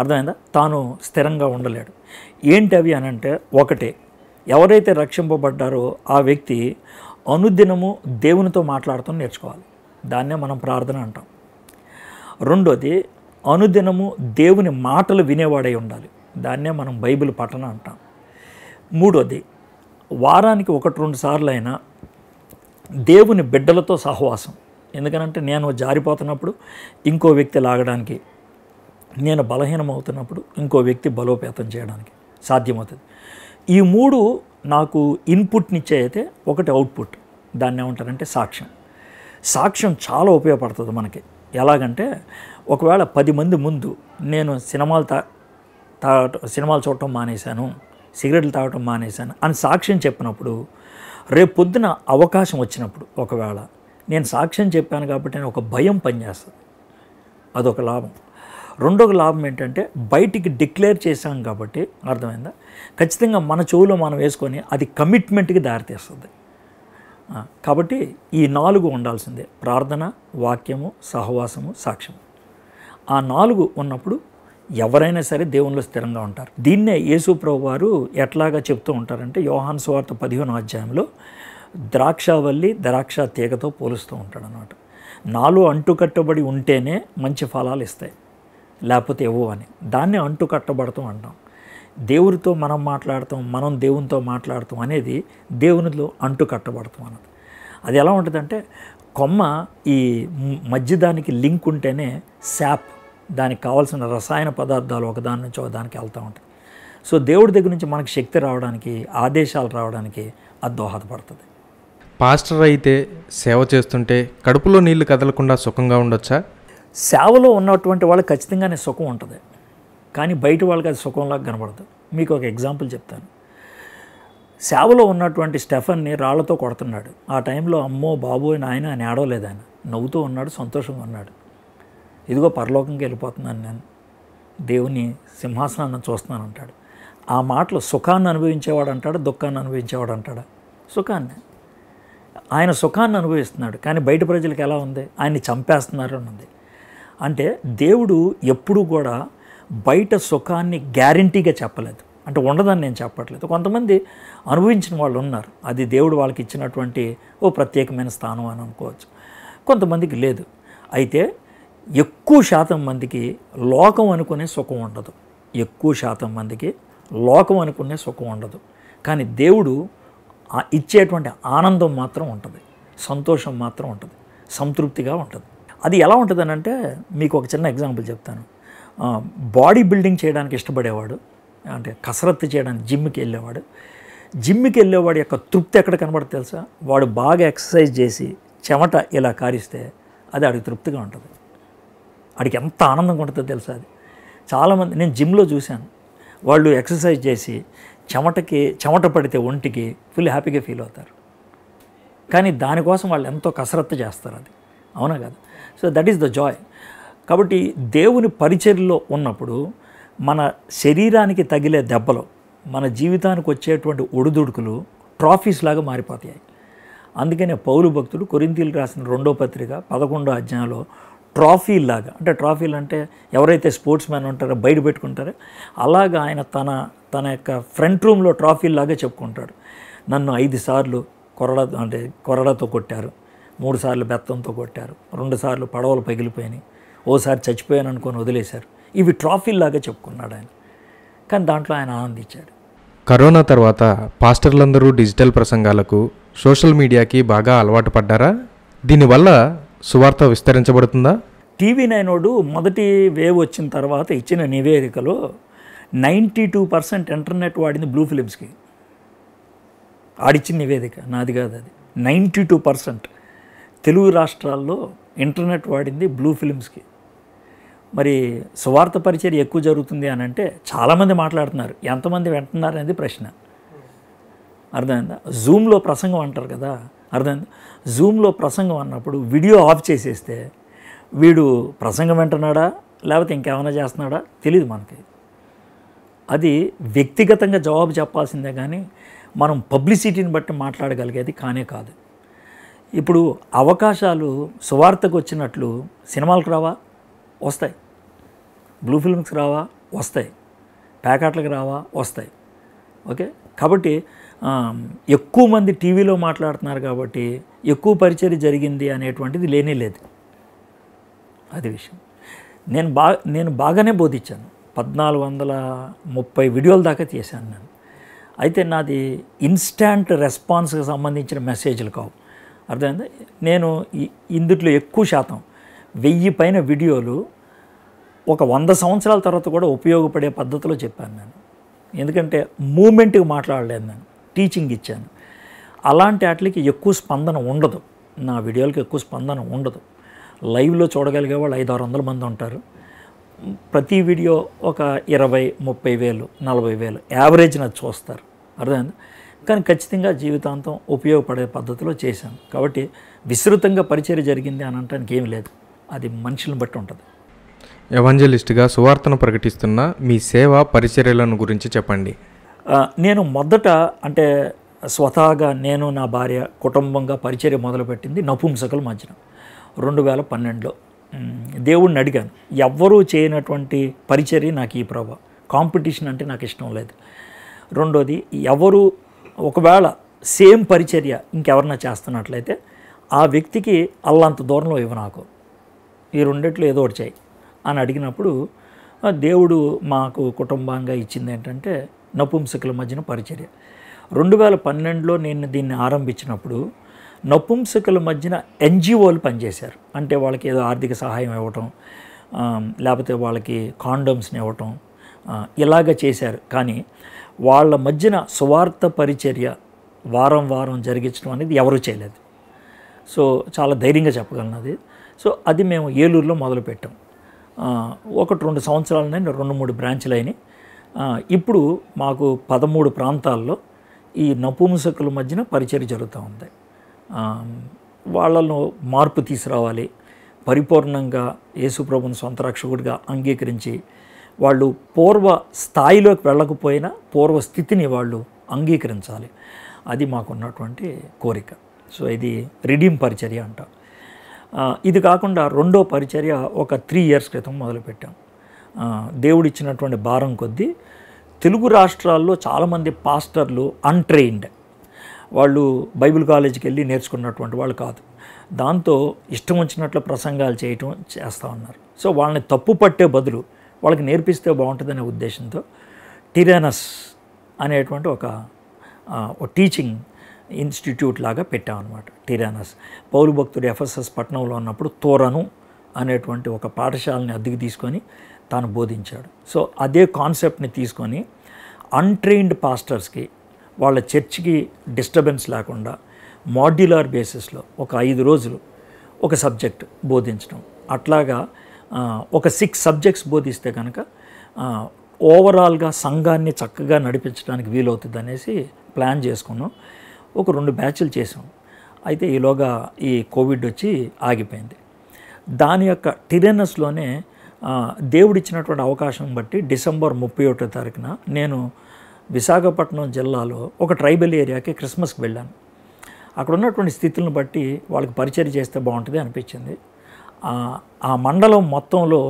అర్థమైందా తాను స్థిరంగా ఉండలేడు ఏంటి అవి అని అంటే ఒకటే ఎవరైతే రక్షింపబడ్డారో ఆ వ్యక్తి అనుదినము దేవునితో మాట్లాడటం నేర్చుకోవాలి దాన్నే మనం ప్రార్థన అంటాం రెండోది అనుదినము దేవుని మాటలు వినేవాడై ఉండాలి దాన్నే మనం బైబిల్ పఠన అంటాం మూడోది వారానికి ఒకటి రెండు సార్లు అయినా దేవుని బిడ్డలతో సహవాసం ఎందుకనంటే నేను జారిపోతున్నప్పుడు ఇంకో వ్యక్తి లాగడానికి నేను బలహీనమవుతున్నప్పుడు ఇంకో వ్యక్తి బలోపేతం చేయడానికి సాధ్యమవుతుంది ఈ మూడు నాకు ఇన్పుట్నిచ్చే అయితే ఒకటి అవుట్పుట్ దాన్ని ఏమంటారంటే సాక్ష్యం సాక్ష్యం చాలా ఉపయోగపడుతుంది మనకి ఎలాగంటే ఒకవేళ పది మంది ముందు నేను సినిమాలు తా తాగటం సినిమాలు చూడటం మానేశాను సిగరెట్లు తాగటం మానేశాను అని సాక్ష్యం చెప్పినప్పుడు రేపు పొద్దున అవకాశం వచ్చినప్పుడు ఒకవేళ నేను సాక్ష్యం చెప్పాను కాబట్టి నేను ఒక భయం పనిచేస్తుంది అదొక లాభం రెండవ లాభం ఏంటంటే బయటికి డిక్లేర్ చేశాం కాబట్టి అర్థమైందా ఖచ్చితంగా మన చెవులో మనం వేసుకొని అది కమిట్మెంట్కి దారితీస్తుంది కాబట్టి ఈ నాలుగు ఉండాల్సిందే ప్రార్థన వాక్యము సహవాసము సాక్ష్యము ఆ నాలుగు ఉన్నప్పుడు ఎవరైనా సరే దేవుళ్ళు స్థిరంగా ఉంటారు దీన్నే యేసుప్రభు వారు ఎట్లాగా చెప్తూ ఉంటారంటే యోహాన్ స్వార్థ పదిహేను అధ్యాయంలో ద్రాక్షవల్లి ద్రాక్ష తీగతో పోలుస్తూ ఉంటాడు అనమాట నాలుగు అంటుకట్టుబడి ఉంటేనే మంచి ఫలాలు ఇస్తాయి లేకపోతే ఇవ్వు అని దాన్ని అంటు కట్టబడతాం అంటాం దేవుడితో మనం మాట్లాడతాం మనం దేవునితో మాట్లాడతాం అనేది దేవునిలో అంటు కట్టబడతాం అన్నది అది ఎలా ఉంటుందంటే కొమ్మ ఈ మధ్య దానికి లింక్ ఉంటేనే శాప్ దానికి కావాల్సిన రసాయన పదార్థాలు ఒకదాని నుంచి ఒకదానికి వెళ్తూ ఉంటాయి సో దేవుడి దగ్గర నుంచి మనకు శక్తి రావడానికి ఆదేశాలు రావడానికి అది దోహదపడుతుంది పాస్టర్ అయితే సేవ చేస్తుంటే కడుపులో నీళ్లు కదలకుండా సుఖంగా ఉండొచ్చా సేవలో ఉన్నటువంటి వాళ్ళకి ఖచ్చితంగానే సుఖం ఉంటుంది కానీ బయట వాళ్ళకి అది సుఖంలాగా కనబడదు మీకు ఒక ఎగ్జాంపుల్ చెప్తాను సేవలో ఉన్నటువంటి స్టెఫన్ని రాళ్లతో కొడుతున్నాడు ఆ టైంలో అమ్మో బాబు నాయన అని ఆడవలేదు ఆయన నవ్వుతూ ఉన్నాడు సంతోషంగా ఉన్నాడు ఇదిగో పరలోకంకి వెళ్ళిపోతున్నాను నేను దేవుని సింహాసనాన్ని చూస్తున్నాను అంటాడు ఆ మాటలు సుఖాన్ని అనుభవించేవాడు అంటాడు దుఃఖాన్ని అనుభవించేవాడు అంటాడా సుఖాన్ని ఆయన సుఖాన్ని అనుభవిస్తున్నాడు కానీ బయట ప్రజలకు ఎలా ఉంది ఆయన్ని చంపేస్తున్నారు అని ఉంది అంటే దేవుడు ఎప్పుడు కూడా బయట సుఖాన్ని గ్యారంటీగా చెప్పలేదు అంటే ఉండదని నేను చెప్పట్లేదు కొంతమంది అనుభవించిన వాళ్ళు ఉన్నారు అది దేవుడు వాళ్ళకి ఇచ్చినటువంటి ఓ ప్రత్యేకమైన స్థానం అని అనుకోవచ్చు కొంతమందికి లేదు అయితే ఎక్కువ శాతం మందికి లోకం అనుకునే సుఖం ఉండదు ఎక్కువ శాతం మందికి లోకం అనుకునే సుఖం ఉండదు కానీ దేవుడు ఇచ్చేటువంటి ఆనందం మాత్రం ఉంటుంది సంతోషం మాత్రం ఉంటుంది సంతృప్తిగా ఉంటుంది అది ఎలా ఉంటుందనంటే మీకు ఒక చిన్న ఎగ్జాంపుల్ చెప్తాను బాడీ బిల్డింగ్ చేయడానికి ఇష్టపడేవాడు అంటే కసరత్తు చేయడానికి జిమ్కి వెళ్ళేవాడు జిమ్కి వెళ్ళేవాడు యొక్క తృప్తి ఎక్కడ కనబడదు తెలుసా వాడు బాగా ఎక్సర్సైజ్ చేసి చెమట ఇలా కారిస్తే అది ఆడికి తృప్తిగా ఉంటుంది ఆడికి ఎంత ఆనందంగా ఉంటుందో తెలుసా అది చాలామంది నేను జిమ్లో చూశాను వాళ్ళు ఎక్సర్సైజ్ చేసి చెమటకి చెమట పడితే ఒంటికి ఫుల్ హ్యాపీగా ఫీల్ అవుతారు కానీ దానికోసం వాళ్ళు ఎంతో కసరత్తు చేస్తారు అది అవునా కదా so that is the joy కాబట్టి దేవుని పరిచర్లో ఉన్నప్పుడు మన శరీరానికి తగిలే దెబ్బలు మన జీవితానికి వచ్చేటువంటి ఒడిదుడుకులు ట్రాఫీస్ లాగా మారిపోతాయి అందుకనే పౌరు భక్తుడు కొరింతీలు రాసిన రెండో పత్రిక పదకొండో అధ్యాయంలో ట్రాఫీలాగా అంటే ట్రాఫీలు అంటే ఎవరైతే స్పోర్ట్స్ మ్యాన్ ఉంటారో బయట పెట్టుకుంటారో అలాగా ఆయన తన తన యొక్క ఫ్రంట్ రూమ్లో ట్రాఫీలాగా చెప్పుకుంటాడు నన్ను ఐదు సార్లు కొరడ అంటే కొరడతో కొట్టారు మూడుసార్లు బెత్తంతో కొట్టారు రెండుసార్లు పడవలు పగిలిపోయినాయి ఓసారి చచ్చిపోయాను అనుకొని వదిలేశారు ఇవి ట్రాఫీల్లాగా చెప్పుకున్నాడు ఆయన కానీ దాంట్లో ఆయన ఆనందించాడు కరోనా తర్వాత పాస్టర్లందరూ డిజిటల్ ప్రసంగాలకు సోషల్ మీడియాకి బాగా అలవాటు పడ్డారా దీనివల్ల సువార్త విస్తరించబడుతుందా టీవీ నైనోడు మొదటి వేవ్ వచ్చిన తర్వాత ఇచ్చిన నివేదికలో నైంటీ టూ పర్సెంట్ ఇంటర్నెట్ వాడింది బ్లూ ఫిలిమ్స్కి ఆడిచ్చిన నివేదిక నాది కాదు అది నైంటీ టూ పర్సెంట్ తెలుగు రాష్ట్రాల్లో ఇంటర్నెట్ వాడింది బ్లూ ఫిలిమ్స్కి మరి సువార్త పరిచయం ఎక్కువ జరుగుతుంది అని అంటే చాలామంది మాట్లాడుతున్నారు ఎంతమంది వింటున్నారు అనేది ప్రశ్న అర్థమైందా జూమ్లో ప్రసంగం అంటారు కదా అర్థమైందా జూమ్లో ప్రసంగం అన్నప్పుడు వీడియో ఆఫ్ చేసేస్తే వీడు ప్రసంగం వింటున్నాడా లేకపోతే ఇంకేమైనా చేస్తున్నాడా తెలియదు మనకి అది వ్యక్తిగతంగా జవాబు చెప్పాల్సిందే కానీ మనం పబ్లిసిటీని బట్టి మాట్లాడగలిగేది కానే కాదు ఇప్పుడు అవకాశాలు సువార్తకు వచ్చినట్లు సినిమాలకు రావా వస్తాయి బ్లూ ఫిల్మ్స్కి రావా వస్తాయి ప్యాకెట్లకు రావా వస్తాయి ఓకే కాబట్టి ఎక్కువ మంది టీవీలో మాట్లాడుతున్నారు కాబట్టి ఎక్కువ పరిచయం జరిగింది అనేటువంటిది లేనే లేదు అది విషయం నేను బా నేను బాగానే బోధించాను పద్నాలుగు వందల ముప్పై వీడియోల దాకా తీశాను నేను అయితే నాది ఇన్స్టాంట్ రెస్పాన్స్కి సంబంధించిన మెసేజ్లు కావు అర్థమైంది నేను ఇందుట్లో ఎక్కువ శాతం వెయ్యి పైన వీడియోలు ఒక వంద సంవత్సరాల తర్వాత కూడా ఉపయోగపడే పద్ధతిలో చెప్పాను నేను ఎందుకంటే మూమెంట్కి మాట్లాడలేదు నేను టీచింగ్ ఇచ్చాను అలాంటి వాటికి ఎక్కువ స్పందన ఉండదు నా వీడియోలకి ఎక్కువ స్పందన ఉండదు లైవ్లో చూడగలిగే వాళ్ళు ఐదు ఆరు వందల మంది ఉంటారు ప్రతి వీడియో ఒక ఇరవై ముప్పై వేలు నలభై వేలు యావరేజ్ నాకు చూస్తారు అర్థమైంది కానీ ఖచ్చితంగా జీవితాంతం ఉపయోగపడే పద్ధతిలో చేశాను కాబట్టి విస్తృతంగా పరిచయం జరిగింది అని అనడానికి ఏం లేదు అది మనుషులను బట్టి ఉంటుంది ఎవాంజలిస్ట్గా సువార్తను ప్రకటిస్తున్న మీ సేవ పరిచర్యలను గురించి చెప్పండి నేను మొదట అంటే స్వతహాగా నేను నా భార్య కుటుంబంగా పరిచర్య మొదలుపెట్టింది నపుంసకుల మధ్యన రెండు వేల పన్నెండులో దేవుడిని అడిగాను ఎవ్వరూ చేయనటువంటి పరిచర్య నాకు ఈ ప్రభావ కాంపిటీషన్ అంటే నాకు ఇష్టం లేదు రెండోది ఎవరు ఒకవేళ సేమ్ పరిచర్య ఇంకెవరన్నా చేస్తున్నట్లయితే ఆ వ్యక్తికి అల్లంత దూరంలో ఇవ్వ నాకు ఈ రెండిట్లో ఏదో ఒకటి చేయి అని అడిగినప్పుడు దేవుడు మాకు కుటుంబంగా ఇచ్చింది ఏంటంటే నపుంసకుల మధ్యన పరిచర్య రెండు వేల పన్నెండులో నేను దీన్ని ఆరంభించినప్పుడు నపుంసకుల మధ్యన ఎన్జిఓలు పనిచేశారు అంటే వాళ్ళకి ఏదో ఆర్థిక సహాయం ఇవ్వటం లేకపోతే వాళ్ళకి కాండమ్స్ని ఇవ్వటం ఇలాగ చేశారు కానీ వాళ్ళ మధ్యన సువార్త పరిచర్య వారం వారం జరిగించడం అనేది ఎవరూ చేయలేదు సో చాలా ధైర్యంగా చెప్పగలను అది సో అది మేము ఏలూరులో మొదలుపెట్టాం ఒకటి రెండు సంవత్సరాలనే రెండు మూడు బ్రాంచ్లు అయినాయి ఇప్పుడు మాకు పదమూడు ప్రాంతాల్లో ఈ నపుంసకుల మధ్యన పరిచర్ జరుగుతూ ఉంది వాళ్ళలో మార్పు తీసుకురావాలి పరిపూర్ణంగా యేసుప్రభుని సొంత రక్షకుడిగా అంగీకరించి వాళ్ళు పూర్వ స్థాయిలోకి వెళ్ళకపోయినా పూర్వ స్థితిని వాళ్ళు అంగీకరించాలి అది మాకున్నటువంటి కోరిక సో ఇది రిడీమ్ పరిచర్య అంట ఇది కాకుండా రెండో పరిచర్య ఒక త్రీ ఇయర్స్ క్రితం మొదలుపెట్టాం దేవుడిచ్చినటువంటి భారం కొద్దీ తెలుగు రాష్ట్రాల్లో చాలామంది పాస్టర్లు అన్ట్రైన్డ్ వాళ్ళు బైబిల్ కాలేజీకి వెళ్ళి నేర్చుకున్నటువంటి వాళ్ళు కాదు దాంతో ఇష్టం వచ్చినట్లు ప్రసంగాలు చేయటం చేస్తూ ఉన్నారు సో వాళ్ళని తప్పు పట్టే బదులు వాళ్ళకి నేర్పిస్తే బాగుంటుందనే ఉద్దేశంతో టిరానస్ అనేటువంటి ఒక టీచింగ్ ఇన్స్టిట్యూట్ లాగా పెట్టామన్నమాట టిరానస్ పౌరు భక్తుడు ఎఫ్ఎస్ఎస్ పట్టణంలో ఉన్నప్పుడు తోరను అనేటువంటి ఒక పాఠశాలని అద్దెకి తీసుకొని తాను బోధించాడు సో అదే కాన్సెప్ట్ని తీసుకొని అన్ట్రైన్డ్ పాస్టర్స్కి వాళ్ళ చర్చ్కి డిస్టర్బెన్స్ లేకుండా మాడ్యులర్ బేసిస్లో ఒక ఐదు రోజులు ఒక సబ్జెక్ట్ బోధించడం అట్లాగా ఒక సిక్స్ సబ్జెక్ట్స్ బోధిస్తే కనుక ఓవరాల్గా సంఘాన్ని చక్కగా నడిపించడానికి వీలవుతుంది అనేసి ప్లాన్ చేసుకున్నాం ఒక రెండు బ్యాచ్లు చేసాం అయితే ఈలోగా ఈ కోవిడ్ వచ్చి ఆగిపోయింది దాని యొక్క టిరెనస్లోనే దేవుడిచ్చినటువంటి అవకాశం బట్టి డిసెంబర్ ముప్పై ఒకటో తారీఖున నేను విశాఖపట్నం జిల్లాలో ఒక ట్రైబల్ ఏరియాకి క్రిస్మస్కి వెళ్ళాను అక్కడ ఉన్నటువంటి స్థితులను బట్టి వాళ్ళకి పరిచయం చేస్తే బాగుంటుంది అనిపించింది ఆ మండలం మొత్తంలో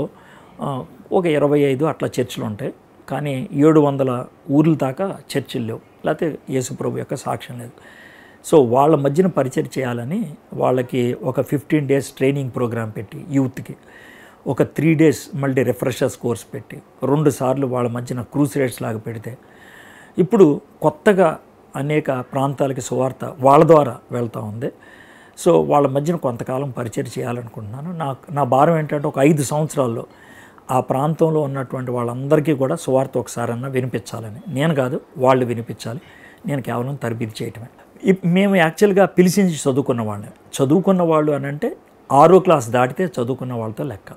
ఒక ఇరవై ఐదు అట్లా చర్చిలు ఉంటాయి కానీ ఏడు వందల ఊర్ల దాకా చర్చిలు లేవు లేకపోతే యేసుప్రభు యొక్క సాక్ష్యం లేదు సో వాళ్ళ మధ్యన పరిచయం చేయాలని వాళ్ళకి ఒక ఫిఫ్టీన్ డేస్ ట్రైనింగ్ ప్రోగ్రాం పెట్టి యూత్కి ఒక త్రీ డేస్ మళ్ళీ రిఫ్రెషర్స్ కోర్స్ పెట్టి రెండు సార్లు వాళ్ళ మధ్యన క్రూస్ రేట్స్ లాగా పెడితే ఇప్పుడు కొత్తగా అనేక ప్రాంతాలకి సువార్త వాళ్ళ ద్వారా వెళ్తూ ఉంది సో వాళ్ళ మధ్యన కొంతకాలం పరిచయం చేయాలనుకుంటున్నాను నాకు నా భారం ఏంటంటే ఒక ఐదు సంవత్సరాల్లో ఆ ప్రాంతంలో ఉన్నటువంటి వాళ్ళందరికీ కూడా సువార్త ఒకసారన్నా వినిపించాలని నేను కాదు వాళ్ళు వినిపించాలి నేను కేవలం తరబీది చేయటమే మేము యాక్చువల్గా పిలిచించి చదువుకున్న వాళ్ళని చదువుకున్న వాళ్ళు అని అంటే ఆరో క్లాస్ దాటితే చదువుకున్న వాళ్ళతో లెక్క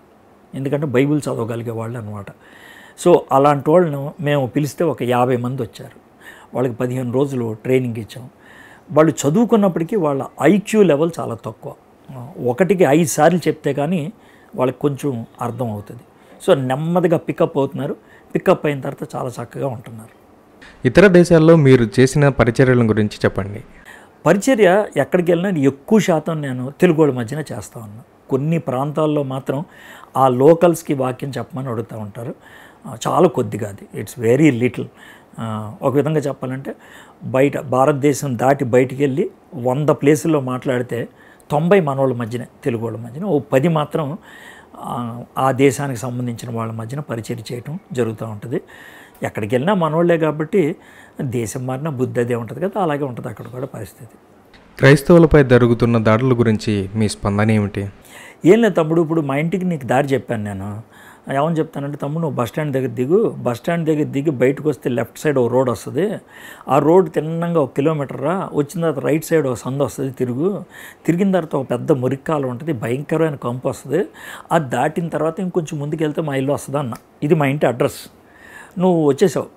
ఎందుకంటే బైబిల్ చదవగలిగే వాళ్ళు అనమాట సో అలాంటి వాళ్ళను మేము పిలిస్తే ఒక యాభై మంది వచ్చారు వాళ్ళకి పదిహేను రోజులు ట్రైనింగ్ ఇచ్చాము వాళ్ళు చదువుకున్నప్పటికీ వాళ్ళ ఐక్యూ లెవెల్ చాలా తక్కువ ఒకటికి ఐదు సార్లు చెప్తే కానీ వాళ్ళకి కొంచెం అర్థం అవుతుంది సో నెమ్మదిగా పికప్ అవుతున్నారు పికప్ అయిన తర్వాత చాలా చక్కగా ఉంటున్నారు ఇతర దేశాల్లో మీరు చేసిన పరిచర్యల గురించి చెప్పండి పరిచర్య ఎక్కడికి వెళ్ళినా ఎక్కువ శాతం నేను తెలుగు వాళ్ళ మధ్యన చేస్తూ ఉన్నాను కొన్ని ప్రాంతాల్లో మాత్రం ఆ లోకల్స్కి వాక్యం చెప్పమని అడుగుతూ ఉంటారు చాలా కొద్దిగా అది ఇట్స్ వెరీ లిటిల్ ఒక విధంగా చెప్పాలంటే బయట భారతదేశం దాటి బయటికి వెళ్ళి వంద ప్లేసుల్లో మాట్లాడితే తొంభై మనోళ్ళ మధ్యన తెలుగు వాళ్ళ మధ్యన ఓ పది మాత్రం ఆ దేశానికి సంబంధించిన వాళ్ళ మధ్యన పరిచయం చేయటం జరుగుతూ ఉంటుంది ఎక్కడికి వెళ్ళినా మనోళ్ళే కాబట్టి దేశం మారిన బుద్ధి అదే ఉంటుంది కదా అలాగే ఉంటుంది అక్కడ కూడా పరిస్థితి క్రైస్తవులపై జరుగుతున్న దాడుల గురించి మీ స్పందన ఏమిటి ఏం లేదు తమ్ముడు ఇప్పుడు మా ఇంటికి నీకు దారి చెప్పాను నేను ఏమని చెప్తానంటే తమ్ముడు నువ్వు స్టాండ్ దగ్గర దిగు బస్ స్టాండ్ దగ్గర దిగి బయటకు వస్తే లెఫ్ట్ సైడ్ ఒక రోడ్ వస్తుంది ఆ రోడ్ తిన్నంగా ఒక కిలోమీటర్ రా వచ్చిన తర్వాత రైట్ సైడ్ ఒక సంద వస్తుంది తిరుగు తిరిగిన తర్వాత ఒక పెద్ద మురిక్కాలు ఉంటుంది భయంకరమైన కంపు వస్తుంది అది దాటిన తర్వాత ఇంకొంచెం ముందుకు వెళ్తే మా ఇల్లు వస్తుంది అన్న ఇది మా ఇంటి అడ్రస్ నువ్వు వచ్చేసావు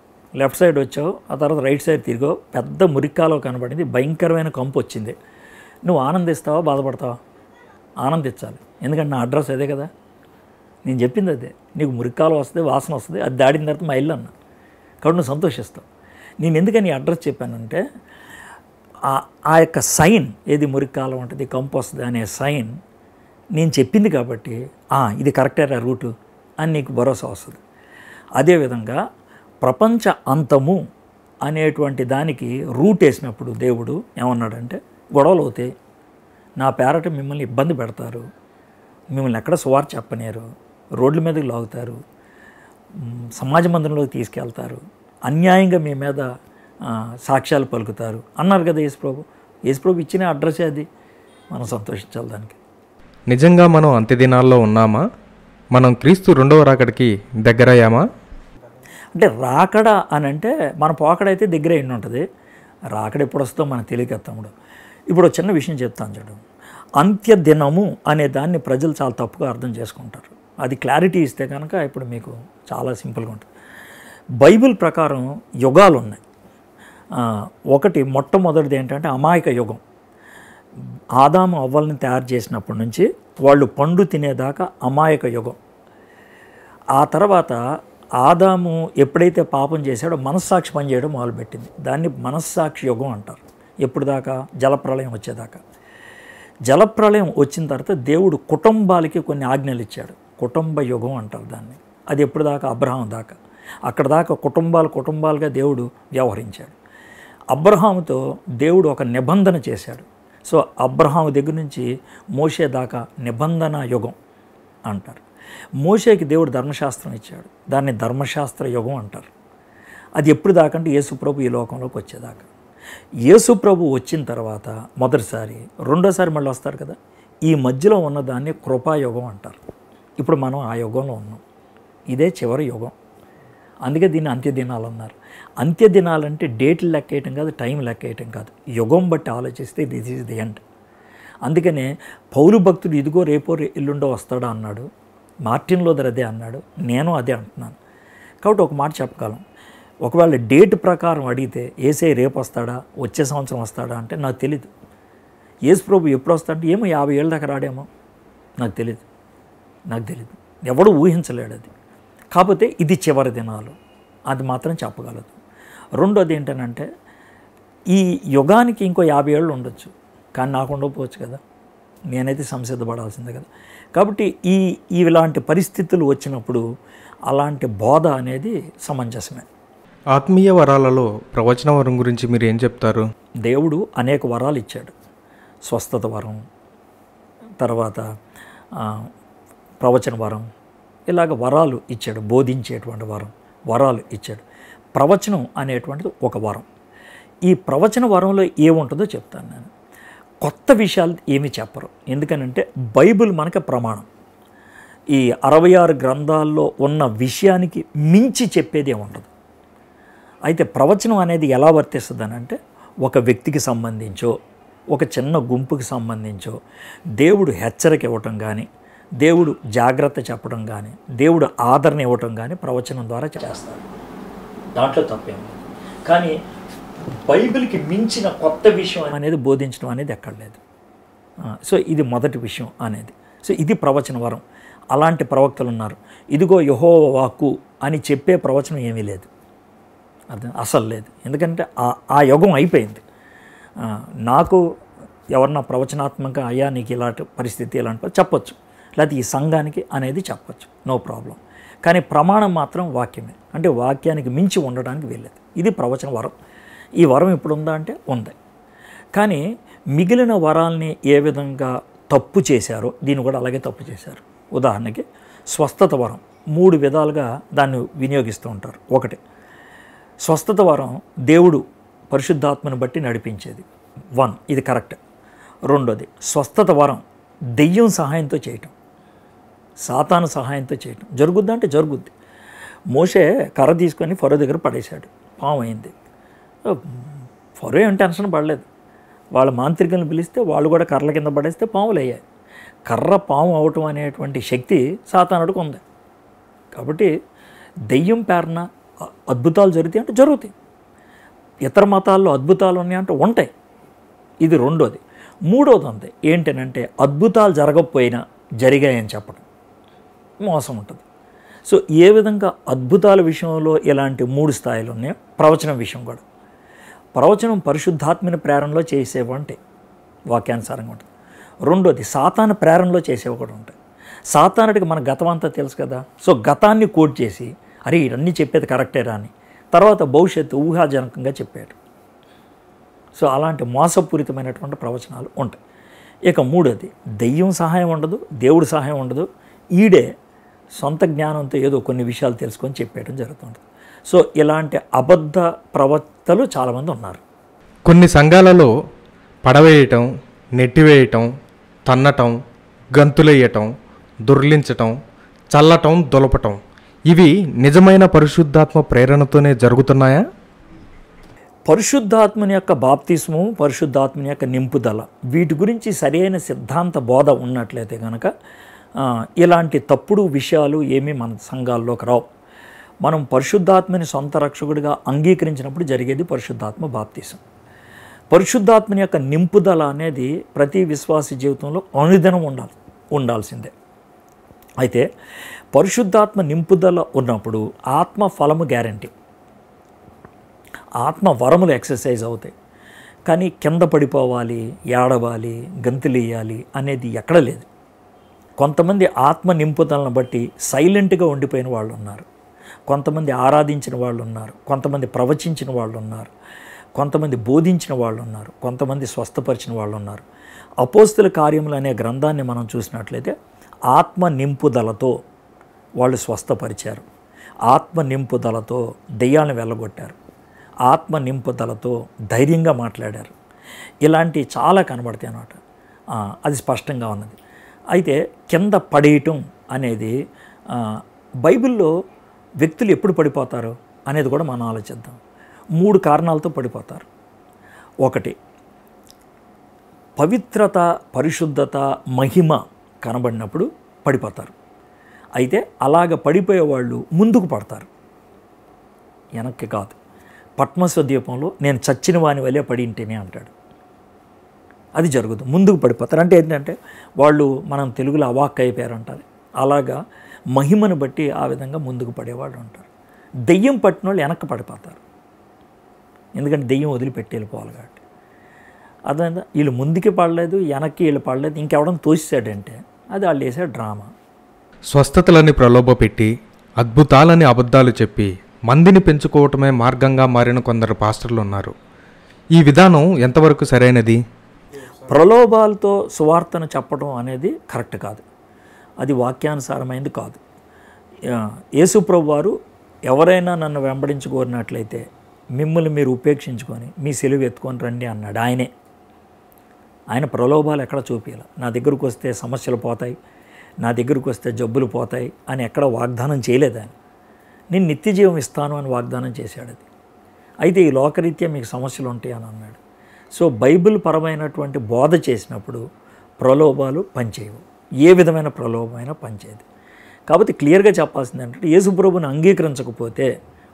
లెఫ్ట్ సైడ్ వచ్చావు ఆ తర్వాత రైట్ సైడ్ తిరిగావు పెద్ద మురిక్కాలో కనబడింది భయంకరమైన కంపు వచ్చింది నువ్వు ఆనందిస్తావా బాధపడతావా ఆనందించాలి ఎందుకంటే నా అడ్రస్ అదే కదా నేను చెప్పింది అదే నీకు మురికాలు వస్తుంది వాసన వస్తుంది అది దాడిన తర్వాత మా ఇల్లు అన్న కాబట్టి నువ్వు సంతోషిస్తావు నేను ఎందుకని అడ్రస్ చెప్పానంటే ఆ యొక్క సైన్ ఏది మురికాలం ఉంటుంది కంపు వస్తుంది అనే సైన్ నేను చెప్పింది కాబట్టి ఇది కరెక్టే రా రూటు అని నీకు భరోసా వస్తుంది అదేవిధంగా ప్రపంచ అంతము అనేటువంటి దానికి రూట్ వేసినప్పుడు దేవుడు ఏమన్నాడంటే గొడవలు అవుతాయి నా పేరట మిమ్మల్ని ఇబ్బంది పెడతారు మిమ్మల్ని ఎక్కడ సువార్ చెప్పనేరు రోడ్ల మీదకి లాగుతారు సమాజ మందిరంలోకి తీసుకెళ్తారు అన్యాయంగా మీ మీద సాక్ష్యాలు పలుకుతారు అన్నారు కదా యేసుప్రభు యేసుప్రభు ఇచ్చిన అడ్రస్ అది మనం సంతోషించాలి దానికి నిజంగా మనం అంత్యదినాల్లో ఉన్నామా మనం క్రీస్తు రెండవ రాకడికి దగ్గరయ్యామా అంటే రాకడ అని అంటే మన పోకడైతే దగ్గర అయి ఉంటుంది రాకడ ఎప్పుడు వస్తుందో మనకు తెలియక తమ్ముడు ఇప్పుడు చిన్న విషయం చెప్తాను చూడు అంత్యదినము అనే దాన్ని ప్రజలు చాలా తప్పుగా అర్థం చేసుకుంటారు అది క్లారిటీ ఇస్తే కనుక ఇప్పుడు మీకు చాలా సింపుల్గా ఉంటుంది బైబిల్ ప్రకారం యుగాలు ఉన్నాయి ఒకటి మొట్టమొదటిది ఏంటంటే అమాయక యుగం ఆదాము అవ్వల్ని తయారు చేసినప్పటి నుంచి వాళ్ళు పండు తినేదాకా అమాయక యుగం ఆ తర్వాత ఆదాము ఎప్పుడైతే పాపం చేశాడో మనస్సాక్షి పనిచేయడం మొదలుపెట్టింది దాన్ని మనస్సాక్షి యుగం అంటారు ఎప్పుడు దాకా జలప్రళయం వచ్చేదాకా జలప్రళయం వచ్చిన తర్వాత దేవుడు కుటుంబాలకి కొన్ని ఆజ్ఞలు ఇచ్చాడు కుటుంబ యుగం అంటారు దాన్ని అది ఎప్పుడు దాకా అబ్రహాం దాకా అక్కడ దాకా కుటుంబాలు కుటుంబాలుగా దేవుడు వ్యవహరించాడు అబ్రహాముతో దేవుడు ఒక నిబంధన చేశాడు సో అబ్రహాము దగ్గర నుంచి మోసే దాకా నిబంధన యుగం అంటారు మోసేకి దేవుడు ధర్మశాస్త్రం ఇచ్చాడు దాన్ని ధర్మశాస్త్ర యుగం అంటారు అది ఎప్పుడు దాకా అంటే యేసుప్రభు ఈ లోకంలోకి వచ్చేదాకా యేసుప్రభు వచ్చిన తర్వాత మొదటిసారి రెండోసారి మళ్ళీ వస్తారు కదా ఈ మధ్యలో ఉన్నదాన్ని కృపాయుగం అంటారు ఇప్పుడు మనం ఆ యుగంలో ఉన్నాం ఇదే చివరి యుగం అందుకే దీన్ని అంత్యదినాలు అన్నారు అంత్యదినాలంటే అంటే డేట్లు లెక్కేయటం కాదు టైం లెక్కేయటం కాదు యుగం బట్టి ఆలోచిస్తే దిస్ ఈజ్ ది ఎండ్ అందుకనే పౌరు భక్తుడు ఇదిగో రేపో ఎల్లుండో వస్తాడా అన్నాడు మార్టిన్ లోదర్ అదే అన్నాడు నేను అదే అంటున్నాను కాబట్టి ఒక మాట చెప్పగలం ఒకవేళ డేట్ ప్రకారం అడిగితే ఏసే రేపు వస్తాడా వచ్చే సంవత్సరం వస్తాడా అంటే నాకు తెలీదు ఏసు ప్రభు ఎప్పుడు వస్తాడంటే ఏమో యాభై ఏళ్ళ దాకా రాడేమో నాకు తెలియదు నాకు తెలియదు ఎవడు ఊహించలేడు అది కాకపోతే ఇది చివరి దినాలు అది మాత్రం చెప్పగలదు రెండోది ఏంటంటే ఈ యుగానికి ఇంకో యాభై ఏళ్ళు ఉండొచ్చు కానీ నాకు ఉండకపోవచ్చు కదా నేనైతే సంసిద్ధపడాల్సిందే కదా కాబట్టి ఈ ఇలాంటి పరిస్థితులు వచ్చినప్పుడు అలాంటి బోధ అనేది సమంజసమే ఆత్మీయ వరాలలో ప్రవచన వరం గురించి మీరు ఏం చెప్తారు దేవుడు అనేక వరాలు ఇచ్చాడు స్వస్థత వరం తర్వాత ప్రవచన వరం ఇలాగ వరాలు ఇచ్చాడు బోధించేటువంటి వరం వరాలు ఇచ్చాడు ప్రవచనం అనేటువంటిది ఒక వరం ఈ ప్రవచన వరంలో ఏముంటుందో చెప్తాను నేను కొత్త విషయాలు ఏమి చెప్పరు ఎందుకనంటే బైబిల్ మనకి ప్రమాణం ఈ అరవై ఆరు గ్రంథాల్లో ఉన్న విషయానికి మించి చెప్పేది ఉండదు అయితే ప్రవచనం అనేది ఎలా వర్తిస్తుంది అంటే ఒక వ్యక్తికి సంబంధించో ఒక చిన్న గుంపుకి సంబంధించో దేవుడు హెచ్చరిక ఇవ్వటం కానీ దేవుడు జాగ్రత్త చెప్పడం కానీ దేవుడు ఆదరణ ఇవ్వటం కానీ ప్రవచనం ద్వారా చేస్తారు దాంట్లో తప్పేం కానీ బైబిల్కి మించిన కొత్త విషయం అనేది బోధించడం అనేది ఎక్కడ లేదు సో ఇది మొదటి విషయం అనేది సో ఇది ప్రవచన వరం అలాంటి ప్రవక్తలు ఉన్నారు ఇదిగో యహో వాక్కు అని చెప్పే ప్రవచనం ఏమీ లేదు అర్థం అసలు లేదు ఎందుకంటే ఆ యుగం అయిపోయింది నాకు ఎవరన్నా ప్రవచనాత్మక అయ్యా నీకు ఇలాంటి పరిస్థితి ఇలాంటి చెప్పొచ్చు లేకపోతే ఈ సంఘానికి అనేది చెప్పచ్చు నో ప్రాబ్లం కానీ ప్రమాణం మాత్రం వాక్యమే అంటే వాక్యానికి మించి ఉండడానికి వీల్లేదు ఇది ప్రవచన వరం ఈ వరం ఇప్పుడు ఉందా అంటే ఉంది కానీ మిగిలిన వరాల్ని ఏ విధంగా తప్పు చేశారో దీన్ని కూడా అలాగే తప్పు చేశారు ఉదాహరణకి స్వస్థత వరం మూడు విధాలుగా దాన్ని వినియోగిస్తూ ఉంటారు ఒకటి స్వస్థత వరం దేవుడు పరిశుద్ధాత్మను బట్టి నడిపించేది వన్ ఇది కరెక్ట్ రెండోది స్వస్థత వరం దెయ్యం సహాయంతో చేయటం సాతాను సహాయంతో చేయటం జరుగుద్ది అంటే జరుగుద్ది మోసే కర్ర తీసుకొని ఫరో దగ్గర పడేశాడు పాము అయింది ఫరో ఏం టెన్షన్ పడలేదు వాళ్ళ మాంత్రికులను పిలిస్తే వాళ్ళు కూడా కర్రల కింద పడేస్తే పాములు అయ్యాయి కర్ర పాము అవటం అనేటువంటి శక్తి సాతానుడికి ఉంది కాబట్టి దెయ్యం పేరణ అద్భుతాలు జరుగుతాయి అంటే జరుగుతాయి ఇతర మతాల్లో అద్భుతాలు ఉన్నాయంటే ఉంటాయి ఇది రెండోది మూడోది అంతే ఏంటనంటే అద్భుతాలు జరగకపోయినా జరిగాయని చెప్పడం మోసం ఉంటుంది సో ఏ విధంగా అద్భుతాల విషయంలో ఇలాంటి మూడు స్థాయిలు ఉన్నాయో ప్రవచనం విషయం కూడా ప్రవచనం పరిశుద్ధాత్మని ప్రేరణలో చేసేవి అంటే వాక్యానుసారంగా ఉంటుంది రెండోది సాతాన ప్రేరణలో చేసేవి కూడా ఉంటాయి సాతానుడికి మన గతం అంతా తెలుసు కదా సో గతాన్ని కోట్ చేసి అరే ఇవన్నీ చెప్పేది కరెక్టేరా అని తర్వాత భవిష్యత్తు ఊహాజనకంగా చెప్పాడు సో అలాంటి మోసపూరితమైనటువంటి ప్రవచనాలు ఉంటాయి ఇక మూడోది దెయ్యం సహాయం ఉండదు దేవుడి సహాయం ఉండదు ఈడే సొంత జ్ఞానంతో ఏదో కొన్ని విషయాలు తెలుసుకొని చెప్పేయడం జరుగుతుంది సో ఇలాంటి అబద్ధ ప్రవక్తలు చాలామంది ఉన్నారు కొన్ని సంఘాలలో పడవేయటం నెట్టివేయటం తన్నటం గంతులేయటం దుర్లించటం చల్లటం దొలపటం ఇవి నిజమైన పరిశుద్ధాత్మ ప్రేరణతోనే జరుగుతున్నాయా పరిశుద్ధాత్మని యొక్క బాప్తిస్ము పరిశుద్ధాత్మని యొక్క నింపుదల వీటి గురించి సరైన సిద్ధాంత బోధ ఉన్నట్లయితే కనుక ఇలాంటి తప్పుడు విషయాలు ఏమీ మన సంఘాల్లోకి రావు మనం పరిశుద్ధాత్మని సొంత రక్షకుడిగా అంగీకరించినప్పుడు జరిగేది పరిశుద్ధాత్మ బాప్తీసం పరిశుద్ధాత్మని యొక్క నింపుదల అనేది ప్రతి విశ్వాస జీవితంలో అనుదినం ఉండాలి ఉండాల్సిందే అయితే పరిశుద్ధాత్మ నింపుదల ఉన్నప్పుడు ఆత్మ ఫలము గ్యారంటీ ఆత్మ వరములు ఎక్సర్సైజ్ అవుతాయి కానీ కింద పడిపోవాలి ఏడవాలి వేయాలి అనేది ఎక్కడ లేదు కొంతమంది ఆత్మ నింపుదలను బట్టి సైలెంట్గా ఉండిపోయిన వాళ్ళు ఉన్నారు కొంతమంది ఆరాధించిన వాళ్ళు ఉన్నారు కొంతమంది ప్రవచించిన వాళ్ళు ఉన్నారు కొంతమంది బోధించిన వాళ్ళు ఉన్నారు కొంతమంది స్వస్థపరిచిన వాళ్ళు ఉన్నారు అపోస్తుల కార్యములు అనే గ్రంథాన్ని మనం చూసినట్లయితే ఆత్మ నింపుదలతో వాళ్ళు స్వస్థపరిచారు ఆత్మ నింపుదలతో దెయ్యాలను వెళ్ళగొట్టారు ఆత్మ నింపుదలతో ధైర్యంగా మాట్లాడారు ఇలాంటి చాలా కనబడతాయి అన్నమాట అది స్పష్టంగా ఉన్నది అయితే కింద పడేయటం అనేది బైబిల్లో వ్యక్తులు ఎప్పుడు పడిపోతారు అనేది కూడా మనం ఆలోచిద్దాం మూడు కారణాలతో పడిపోతారు ఒకటి పవిత్రత పరిశుద్ధత మహిమ కనబడినప్పుడు పడిపోతారు అయితే అలాగ పడిపోయే వాళ్ళు ముందుకు పడతారు వెనక్కి కాదు పద్మస్వ ద్వీపంలో నేను చచ్చిన వాని వలే పడింటేనే అంటాడు అది జరుగుతుంది ముందుకు పడిపోతారు అంటే ఏంటంటే వాళ్ళు మనం తెలుగులో అవాక్ అయిపోయారు అంటారు అలాగా మహిమను బట్టి ఆ విధంగా ముందుకు పడేవాళ్ళు ఉంటారు దెయ్యం పట్టిన వాళ్ళు వెనక్కి పడిపోతారు ఎందుకంటే దెయ్యం వదిలిపెట్టి వెళ్ళిపోవాలి కాబట్టి అదే వీళ్ళు ముందుకి పడలేదు వెనక్కి వీళ్ళు పడలేదు ఇంకెవడం తోసిసాడంటే అది వాళ్ళు వేసే డ్రామా స్వస్థతలని ప్రలోభ పెట్టి అద్భుతాలని అబద్ధాలు చెప్పి మందిని పెంచుకోవటమే మార్గంగా మారిన కొందరు పాస్టర్లు ఉన్నారు ఈ విధానం ఎంతవరకు సరైనది ప్రలోభాలతో సువార్తను చెప్పడం అనేది కరెక్ట్ కాదు అది వాక్యానుసారమైనది కాదు యేసుప్రభు వారు ఎవరైనా నన్ను వెంబడించుకోరినట్లయితే మిమ్మల్ని మీరు ఉపేక్షించుకొని మీ సెలువు ఎత్తుకొని రండి అన్నాడు ఆయనే ఆయన ప్రలోభాలు ఎక్కడ చూపించాలి నా దగ్గరకు వస్తే సమస్యలు పోతాయి నా దగ్గరకు వస్తే జబ్బులు పోతాయి అని ఎక్కడ వాగ్దానం చేయలేదు ఆయన నేను నిత్య జీవం ఇస్తాను అని వాగ్దానం చేశాడు అది అయితే ఈ లోకరీత్యా మీకు సమస్యలు ఉంటాయి అని అన్నాడు సో బైబిల్ పరమైనటువంటి బోధ చేసినప్పుడు ప్రలోభాలు పనిచేయవు ఏ విధమైన ప్రలోభమైనా పనిచేయదు కాబట్టి క్లియర్గా చెప్పాల్సింది ఏసు యేసుప్రభుని అంగీకరించకపోతే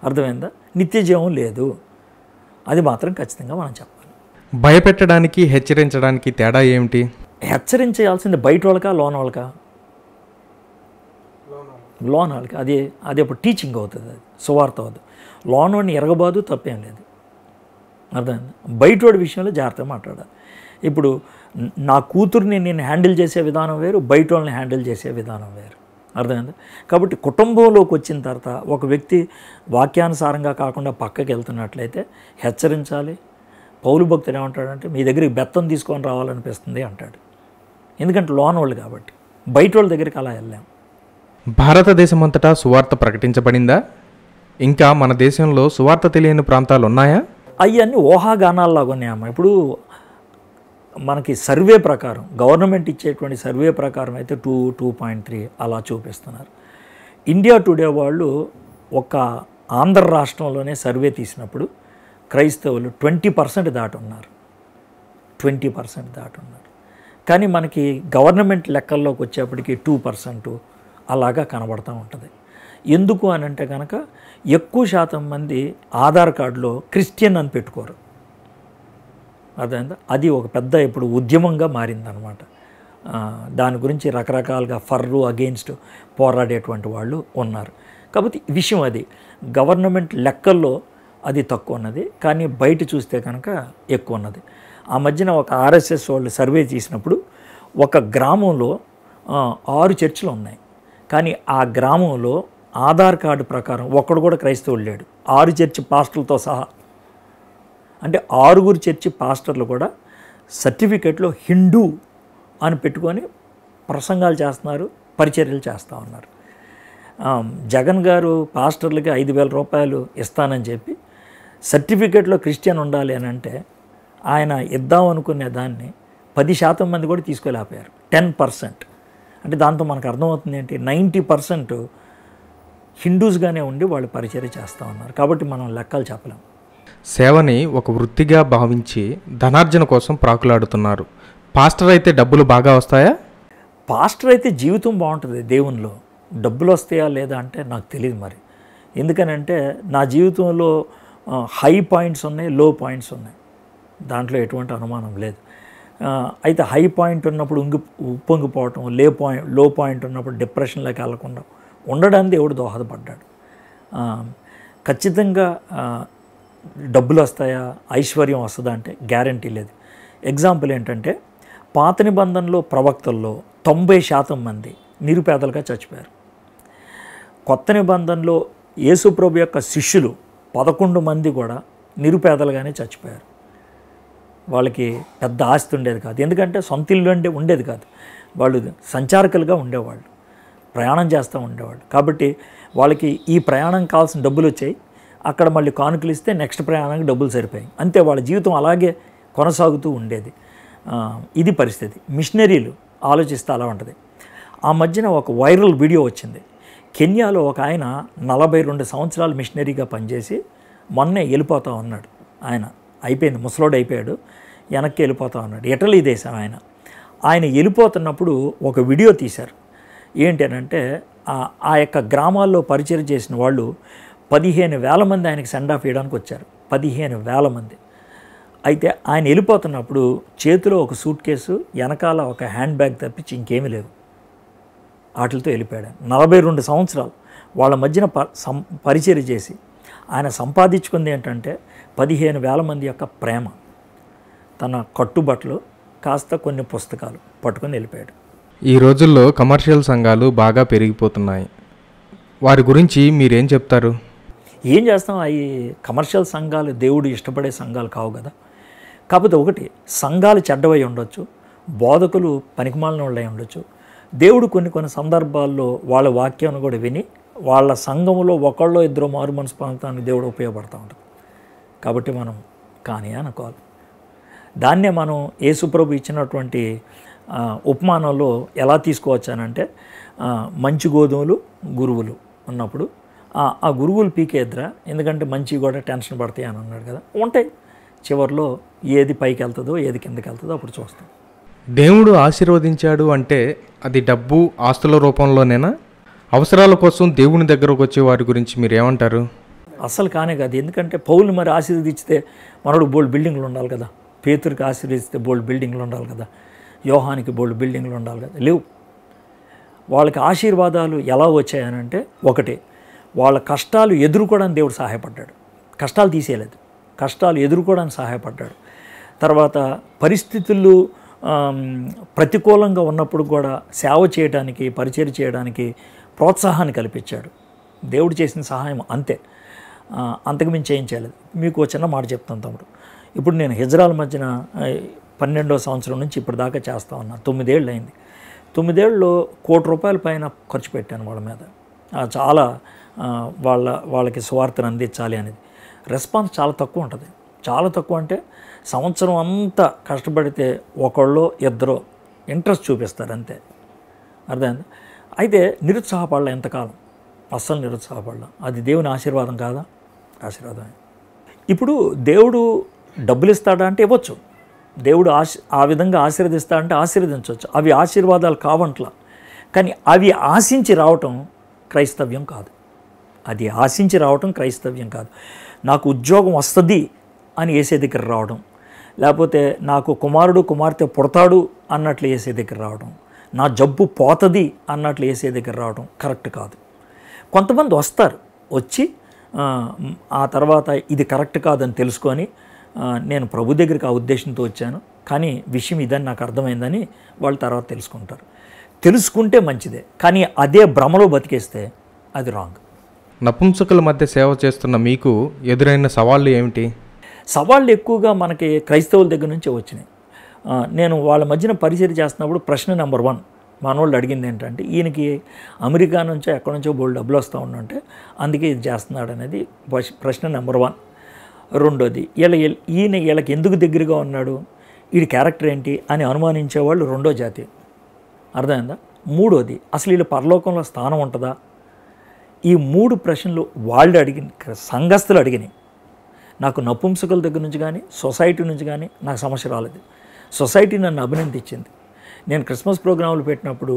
అర్థమైందా నిత్య జీవం లేదు అది మాత్రం ఖచ్చితంగా మనం చెప్పాలి భయపెట్టడానికి హెచ్చరించడానికి తేడా ఏమిటి హెచ్చరించాల్సింది బయట వాళ్ళక లోన్ వాళ్ళక లోన్ వాళ్ళకి అదే అదే ఇప్పుడు టీచింగ్ అవుతుంది అది సువార్త అవుతుంది లోన్ వాడిని ఎరగబోదు తప్పేం లేదు అర్థమైంది బయటోడి విషయంలో జాగ్రత్తగా మాట్లాడాలి ఇప్పుడు నా కూతుర్ని నేను హ్యాండిల్ చేసే విధానం వేరు బయట వాళ్ళని హ్యాండిల్ చేసే విధానం వేరు అర్థమైంది కాబట్టి కుటుంబంలోకి వచ్చిన తర్వాత ఒక వ్యక్తి వాక్యానుసారంగా కాకుండా పక్కకి వెళ్తున్నట్లయితే హెచ్చరించాలి పౌరు భక్తులు ఏమంటాడంటే మీ దగ్గరికి బెత్తం తీసుకొని రావాలనిపిస్తుంది అంటాడు ఎందుకంటే లోన్ వాళ్ళు కాబట్టి బయట వాళ్ళ దగ్గరికి అలా వెళ్ళాం భారతదేశం అంతటా సువార్త ప్రకటించబడిందా ఇంకా మన దేశంలో సువార్త తెలియని ప్రాంతాలు ఉన్నాయా అవన్నీ ఊహాగానాల్లాగా ఉన్నాయమ్మ ఇప్పుడు మనకి సర్వే ప్రకారం గవర్నమెంట్ ఇచ్చేటువంటి సర్వే ప్రకారం అయితే టూ టూ పాయింట్ త్రీ అలా చూపిస్తున్నారు ఇండియా టుడే వాళ్ళు ఒక ఆంధ్ర రాష్ట్రంలోనే సర్వే తీసినప్పుడు క్రైస్తవులు ట్వంటీ పర్సెంట్ దాటున్నారు ట్వంటీ పర్సెంట్ దాటున్నారు కానీ మనకి గవర్నమెంట్ లెక్కల్లోకి వచ్చేప్పటికీ టూ పర్సెంట్ అలాగా కనబడుతూ ఉంటుంది ఎందుకు అని అంటే కనుక ఎక్కువ శాతం మంది ఆధార్ కార్డులో క్రిస్టియన్ అని పెట్టుకోరు అర్థమైందా అది ఒక పెద్ద ఇప్పుడు ఉద్యమంగా మారిందనమాట దాని గురించి రకరకాలుగా ఫర్రు అగెయిన్స్ట్ పోరాడేటువంటి వాళ్ళు ఉన్నారు కాబట్టి విషయం అది గవర్నమెంట్ లెక్కల్లో అది తక్కువ ఉన్నది కానీ బయట చూస్తే కనుక ఎక్కువ ఉన్నది ఆ మధ్యన ఒక ఆర్ఎస్ఎస్ వాళ్ళు సర్వే చేసినప్పుడు ఒక గ్రామంలో ఆరు చర్చిలు ఉన్నాయి కానీ ఆ గ్రామంలో ఆధార్ కార్డు ప్రకారం ఒక్కడు కూడా క్రైస్తవులు లేడు ఆరు చర్చి పాస్టర్లతో సహా అంటే ఆరుగురు చర్చి పాస్టర్లు కూడా సర్టిఫికెట్లో హిందూ అని పెట్టుకొని ప్రసంగాలు చేస్తున్నారు పరిచర్యలు చేస్తూ ఉన్నారు జగన్ గారు పాస్టర్లకి ఐదు వేల రూపాయలు ఇస్తానని చెప్పి సర్టిఫికెట్లో క్రిస్టియన్ ఉండాలి అని అంటే ఆయన ఇద్దాం అనుకునే దాన్ని పది శాతం మంది కూడా తీసుకోలేకపోయారు టెన్ పర్సెంట్ అంటే దాంతో మనకు అర్థమవుతుంది ఏంటి నైంటీ పర్సెంట్ హిందూస్గానే ఉండి వాళ్ళు పరిచయం చేస్తూ ఉన్నారు కాబట్టి మనం లెక్కలు చెప్పలేం సేవని ఒక వృత్తిగా భావించి ధనార్జన కోసం ప్రాకులాడుతున్నారు పాస్టర్ అయితే డబ్బులు బాగా వస్తాయా పాస్టర్ అయితే జీవితం బాగుంటుంది దేవునిలో డబ్బులు వస్తాయా లేదా అంటే నాకు తెలియదు మరి ఎందుకనంటే నా జీవితంలో హై పాయింట్స్ ఉన్నాయి లో పాయింట్స్ ఉన్నాయి దాంట్లో ఎటువంటి అనుమానం లేదు అయితే హై పాయింట్ ఉన్నప్పుడు ఉంగి ఉప్పొంగిపోవటం లే పాయింట్ లో పాయింట్ ఉన్నప్పుడు డిప్రెషన్లోకి వెళ్ళకుండా ఉండడానికి దేవుడు దోహదపడ్డాడు ఖచ్చితంగా డబ్బులు వస్తాయా ఐశ్వర్యం వస్తుందా అంటే గ్యారంటీ లేదు ఎగ్జాంపుల్ ఏంటంటే పాత నిబంధనలో ప్రవక్తల్లో తొంభై శాతం మంది నిరుపేదలుగా చచ్చిపోయారు కొత్త నిబంధనలో యేసుప్రభు యొక్క శిష్యులు పదకొండు మంది కూడా నిరుపేదలుగానే చచ్చిపోయారు వాళ్ళకి పెద్ద ఆస్తి ఉండేది కాదు ఎందుకంటే సొంత ఇల్లు అంటే ఉండేది కాదు వాళ్ళు సంచారకులుగా ఉండేవాళ్ళు ప్రయాణం చేస్తూ ఉండేవాడు కాబట్టి వాళ్ళకి ఈ ప్రయాణం కావాల్సిన డబ్బులు వచ్చాయి అక్కడ మళ్ళీ కానుకలు ఇస్తే నెక్స్ట్ ప్రయాణానికి డబ్బులు సరిపోయాయి అంతే వాళ్ళ జీవితం అలాగే కొనసాగుతూ ఉండేది ఇది పరిస్థితి మిషనరీలు ఆలోచిస్తే అలా ఉంటుంది ఆ మధ్యన ఒక వైరల్ వీడియో వచ్చింది కెన్యాలో ఒక ఆయన నలభై రెండు సంవత్సరాలు మిషనరీగా పనిచేసి మొన్నే వెళ్ళిపోతా ఉన్నాడు ఆయన అయిపోయింది ముసలోడు అయిపోయాడు వెనక్కి వెళ్ళిపోతా ఉన్నాడు ఇటలీ దేశం ఆయన ఆయన వెళ్ళిపోతున్నప్పుడు ఒక వీడియో తీశారు ఏంటి అని అంటే ఆ యొక్క గ్రామాల్లో పరిచయం చేసిన వాళ్ళు పదిహేను వేల మంది ఆయనకి సెండ్ ఆఫ్ ఇవ్వడానికి వచ్చారు పదిహేను వేల మంది అయితే ఆయన వెళ్ళిపోతున్నప్పుడు చేతిలో ఒక సూట్ కేసు వెనకాల ఒక హ్యాండ్ బ్యాగ్ తప్పించి ఇంకేమీ లేవు వాటితో వెళ్ళిపోయాడు నలభై రెండు సంవత్సరాలు వాళ్ళ మధ్యన ప సం పరిచయం చేసి ఆయన సంపాదించుకుంది ఏంటంటే పదిహేను వేల మంది యొక్క ప్రేమ తన కట్టుబట్టలు కాస్త కొన్ని పుస్తకాలు పట్టుకొని వెళ్ళిపోయాడు ఈ రోజుల్లో కమర్షియల్ సంఘాలు బాగా పెరిగిపోతున్నాయి వారి గురించి మీరేం చెప్తారు ఏం చేస్తాం అవి కమర్షియల్ సంఘాలు దేవుడు ఇష్టపడే సంఘాలు కావు కదా కాకపోతే ఒకటి సంఘాలు చెడ్డవై ఉండొచ్చు బోధకులు పనికిమాలిన వాళ్ళై ఉండొచ్చు దేవుడు కొన్ని కొన్ని సందర్భాల్లో వాళ్ళ వాక్యాన్ని కూడా విని వాళ్ళ సంఘంలో ఒకళ్ళో ఇద్దరు మారు మనసు ప్రాంతానికి దేవుడు ఉపయోగపడుతూ ఉంటుంది కాబట్టి మనం కానీ అనుకోవాలి దాన్నే మనం యేసుప్రభు ఇచ్చినటువంటి ఉపమానంలో ఎలా తీసుకోవచ్చానంటే మంచి గోధుమలు గురువులు ఉన్నప్పుడు ఆ గురువులు పీకేద్రా ఎందుకంటే మంచి కూడా టెన్షన్ పడతాయి అని అన్నాడు కదా ఉంటాయి చివరిలో ఏది పైకి వెళ్తుందో ఏది కిందకి వెళ్తుందో అప్పుడు చూస్తాం దేవుడు ఆశీర్వదించాడు అంటే అది డబ్బు ఆస్తుల రూపంలోనేనా అవసరాల కోసం దేవుని దగ్గరకు వచ్చే వారి గురించి మీరు ఏమంటారు అసలు కానే కాదు ఎందుకంటే పౌలు మరి ఆశీర్వదించితే మనడు బోల్డ్ బిల్డింగ్లు ఉండాలి కదా పేతురికి ఆశీర్వదిస్తే బోల్డ్ బిల్డింగ్లు ఉండాలి కదా యోహానికి బోల్డ్ బిల్డింగ్లు ఉండాలి కదా లేవు వాళ్ళకి ఆశీర్వాదాలు ఎలా వచ్చాయనంటే ఒకటే వాళ్ళ కష్టాలు ఎదుర్కోవడానికి దేవుడు సహాయపడ్డాడు కష్టాలు తీసేయలేదు కష్టాలు ఎదుర్కోవడానికి సహాయపడ్డాడు తర్వాత పరిస్థితులు ప్రతికూలంగా ఉన్నప్పుడు కూడా సేవ చేయడానికి పరిచయం చేయడానికి ప్రోత్సాహాన్ని కల్పించాడు దేవుడు చేసిన సహాయం అంతే అంతకుమించి ఏం చేయలేదు మీకు చిన్న మాట చెప్తాను తమ్ముడు ఇప్పుడు నేను హిజ్రాల మధ్యన పన్నెండో సంవత్సరం నుంచి ఇప్పటిదాకా చేస్తూ ఉన్నారు తొమ్మిదేళ్ళు అయింది తొమ్మిదేళ్ళు కోటి రూపాయల పైన ఖర్చు పెట్టాను వాళ్ళ మీద చాలా వాళ్ళ వాళ్ళకి స్వార్థను అందించాలి అనేది రెస్పాన్స్ చాలా తక్కువ ఉంటుంది చాలా తక్కువ అంటే సంవత్సరం అంతా కష్టపడితే ఒకళ్ళో ఇద్దరు ఇంట్రెస్ట్ చూపిస్తారు అంతే అర్థమైంది అయితే నిరుత్సాహపడలే ఎంతకాలం అస్సలు నిరుత్సాహపడలే అది దేవుని ఆశీర్వాదం కాదా ఆశీర్వాదమే ఇప్పుడు దేవుడు డబ్బులు ఇస్తాడా అంటే ఇవ్వచ్చు దేవుడు ఆశ ఆ విధంగా ఆశీర్వదిస్తా అంటే ఆశీర్వదించవచ్చు అవి ఆశీర్వాదాలు కావట్ల కానీ అవి ఆశించి రావటం క్రైస్తవ్యం కాదు అది ఆశించి రావటం క్రైస్తవ్యం కాదు నాకు ఉద్యోగం వస్తుంది అని వేసే దగ్గర రావడం లేకపోతే నాకు కుమారుడు కుమార్తె పుడతాడు అన్నట్లు వేసే దగ్గర రావడం నా జబ్బు పోతుంది అన్నట్లు వేసే దగ్గర రావడం కరెక్ట్ కాదు కొంతమంది వస్తారు వచ్చి ఆ తర్వాత ఇది కరెక్ట్ కాదని తెలుసుకొని నేను ప్రభు దగ్గరికి ఆ ఉద్దేశంతో వచ్చాను కానీ విషయం ఇదని నాకు అర్థమైందని వాళ్ళు తర్వాత తెలుసుకుంటారు తెలుసుకుంటే మంచిదే కానీ అదే భ్రమలో బతికేస్తే అది రాంగ్ నపుంసకుల మధ్య సేవ చేస్తున్న మీకు ఎదురైన సవాళ్ళు ఏమిటి సవాళ్ళు ఎక్కువగా మనకి క్రైస్తవుల దగ్గర నుంచే వచ్చినాయి నేను వాళ్ళ మధ్యన పరిచయం చేస్తున్నప్పుడు ప్రశ్న నెంబర్ వన్ వాళ్ళు అడిగింది ఏంటంటే ఈయనకి అమెరికా నుంచో ఎక్కడి నుంచో బోల్డ్ డబ్బులు వస్తూ ఉండంటే అందుకే ఇది చేస్తున్నాడు అనేది ప్రశ్న నెంబర్ వన్ రెండోది ఇలా ఈయన వీళ్ళకి ఎందుకు దగ్గరగా ఉన్నాడు వీడి క్యారెక్టర్ ఏంటి అని అనుమానించేవాళ్ళు రెండో జాతి అర్థమైందా మూడోది అసలు వీళ్ళు పరలోకంలో స్థానం ఉంటుందా ఈ మూడు ప్రశ్నలు వాళ్ళు అడిగిన సంఘస్థులు అడిగినాయి నాకు నపుంసకుల దగ్గర నుంచి కానీ సొసైటీ నుంచి కానీ నాకు సమస్య రాలేదు సొసైటీ నన్ను అభినందించింది నేను క్రిస్మస్ ప్రోగ్రాంలు పెట్టినప్పుడు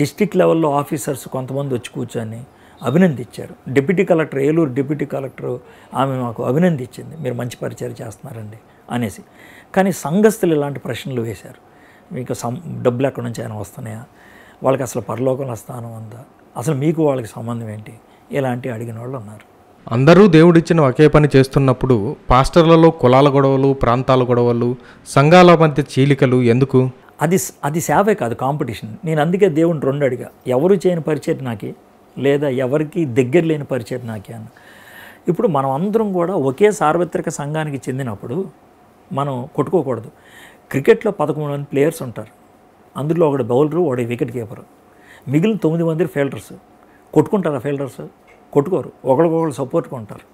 డిస్టిక్ లెవెల్లో ఆఫీసర్స్ కొంతమంది వచ్చి కూర్చొని అభినందించారు deputy collector Eluru deputy collector ఆమె మాకు అభినందించింది మీరు మంచి పరిచయం చేస్తున్నారండి అనేసి కానీ సంఘస్థులు ఇలాంటి ప్రశ్నలు వేశారు మీకు సం డబ్బులు ఎక్కడి నుంచి ఆయన వస్తున్నాయా వాళ్ళకి అసలు పరలోకంలో స్థానం ఉందా అసలు మీకు వాళ్ళకి సంబంధం ఏంటి ఇలాంటి అడిగిన వాళ్ళు ఉన్నారు అందరూ దేవుడిచ్చిన ఒకే పని చేస్తున్నప్పుడు పాస్టర్లలో కులాల గొడవలు ప్రాంతాల గొడవలు సంఘాల మధ్య చీలికలు ఎందుకు అది అది సేవే కాదు కాంపిటీషన్ నేను అందుకే దేవుని రెండు అడిగా ఎవరు చేయని పరిచయం నాకు లేదా ఎవరికి దగ్గర లేని పరిచయం నాకే అన్న ఇప్పుడు మనం అందరం కూడా ఒకే సార్వత్రిక సంఘానికి చెందినప్పుడు మనం కొట్టుకోకూడదు క్రికెట్లో పదకొండు మంది ప్లేయర్స్ ఉంటారు అందులో ఒకటి బౌలరు ఒకటి వికెట్ కీపరు మిగిలిన తొమ్మిది మంది ఫీల్డర్స్ కొట్టుకుంటారా ఫీల్డర్స్ కొట్టుకోరు ఒకరికొకరు సపోర్ట్గా ఉంటారు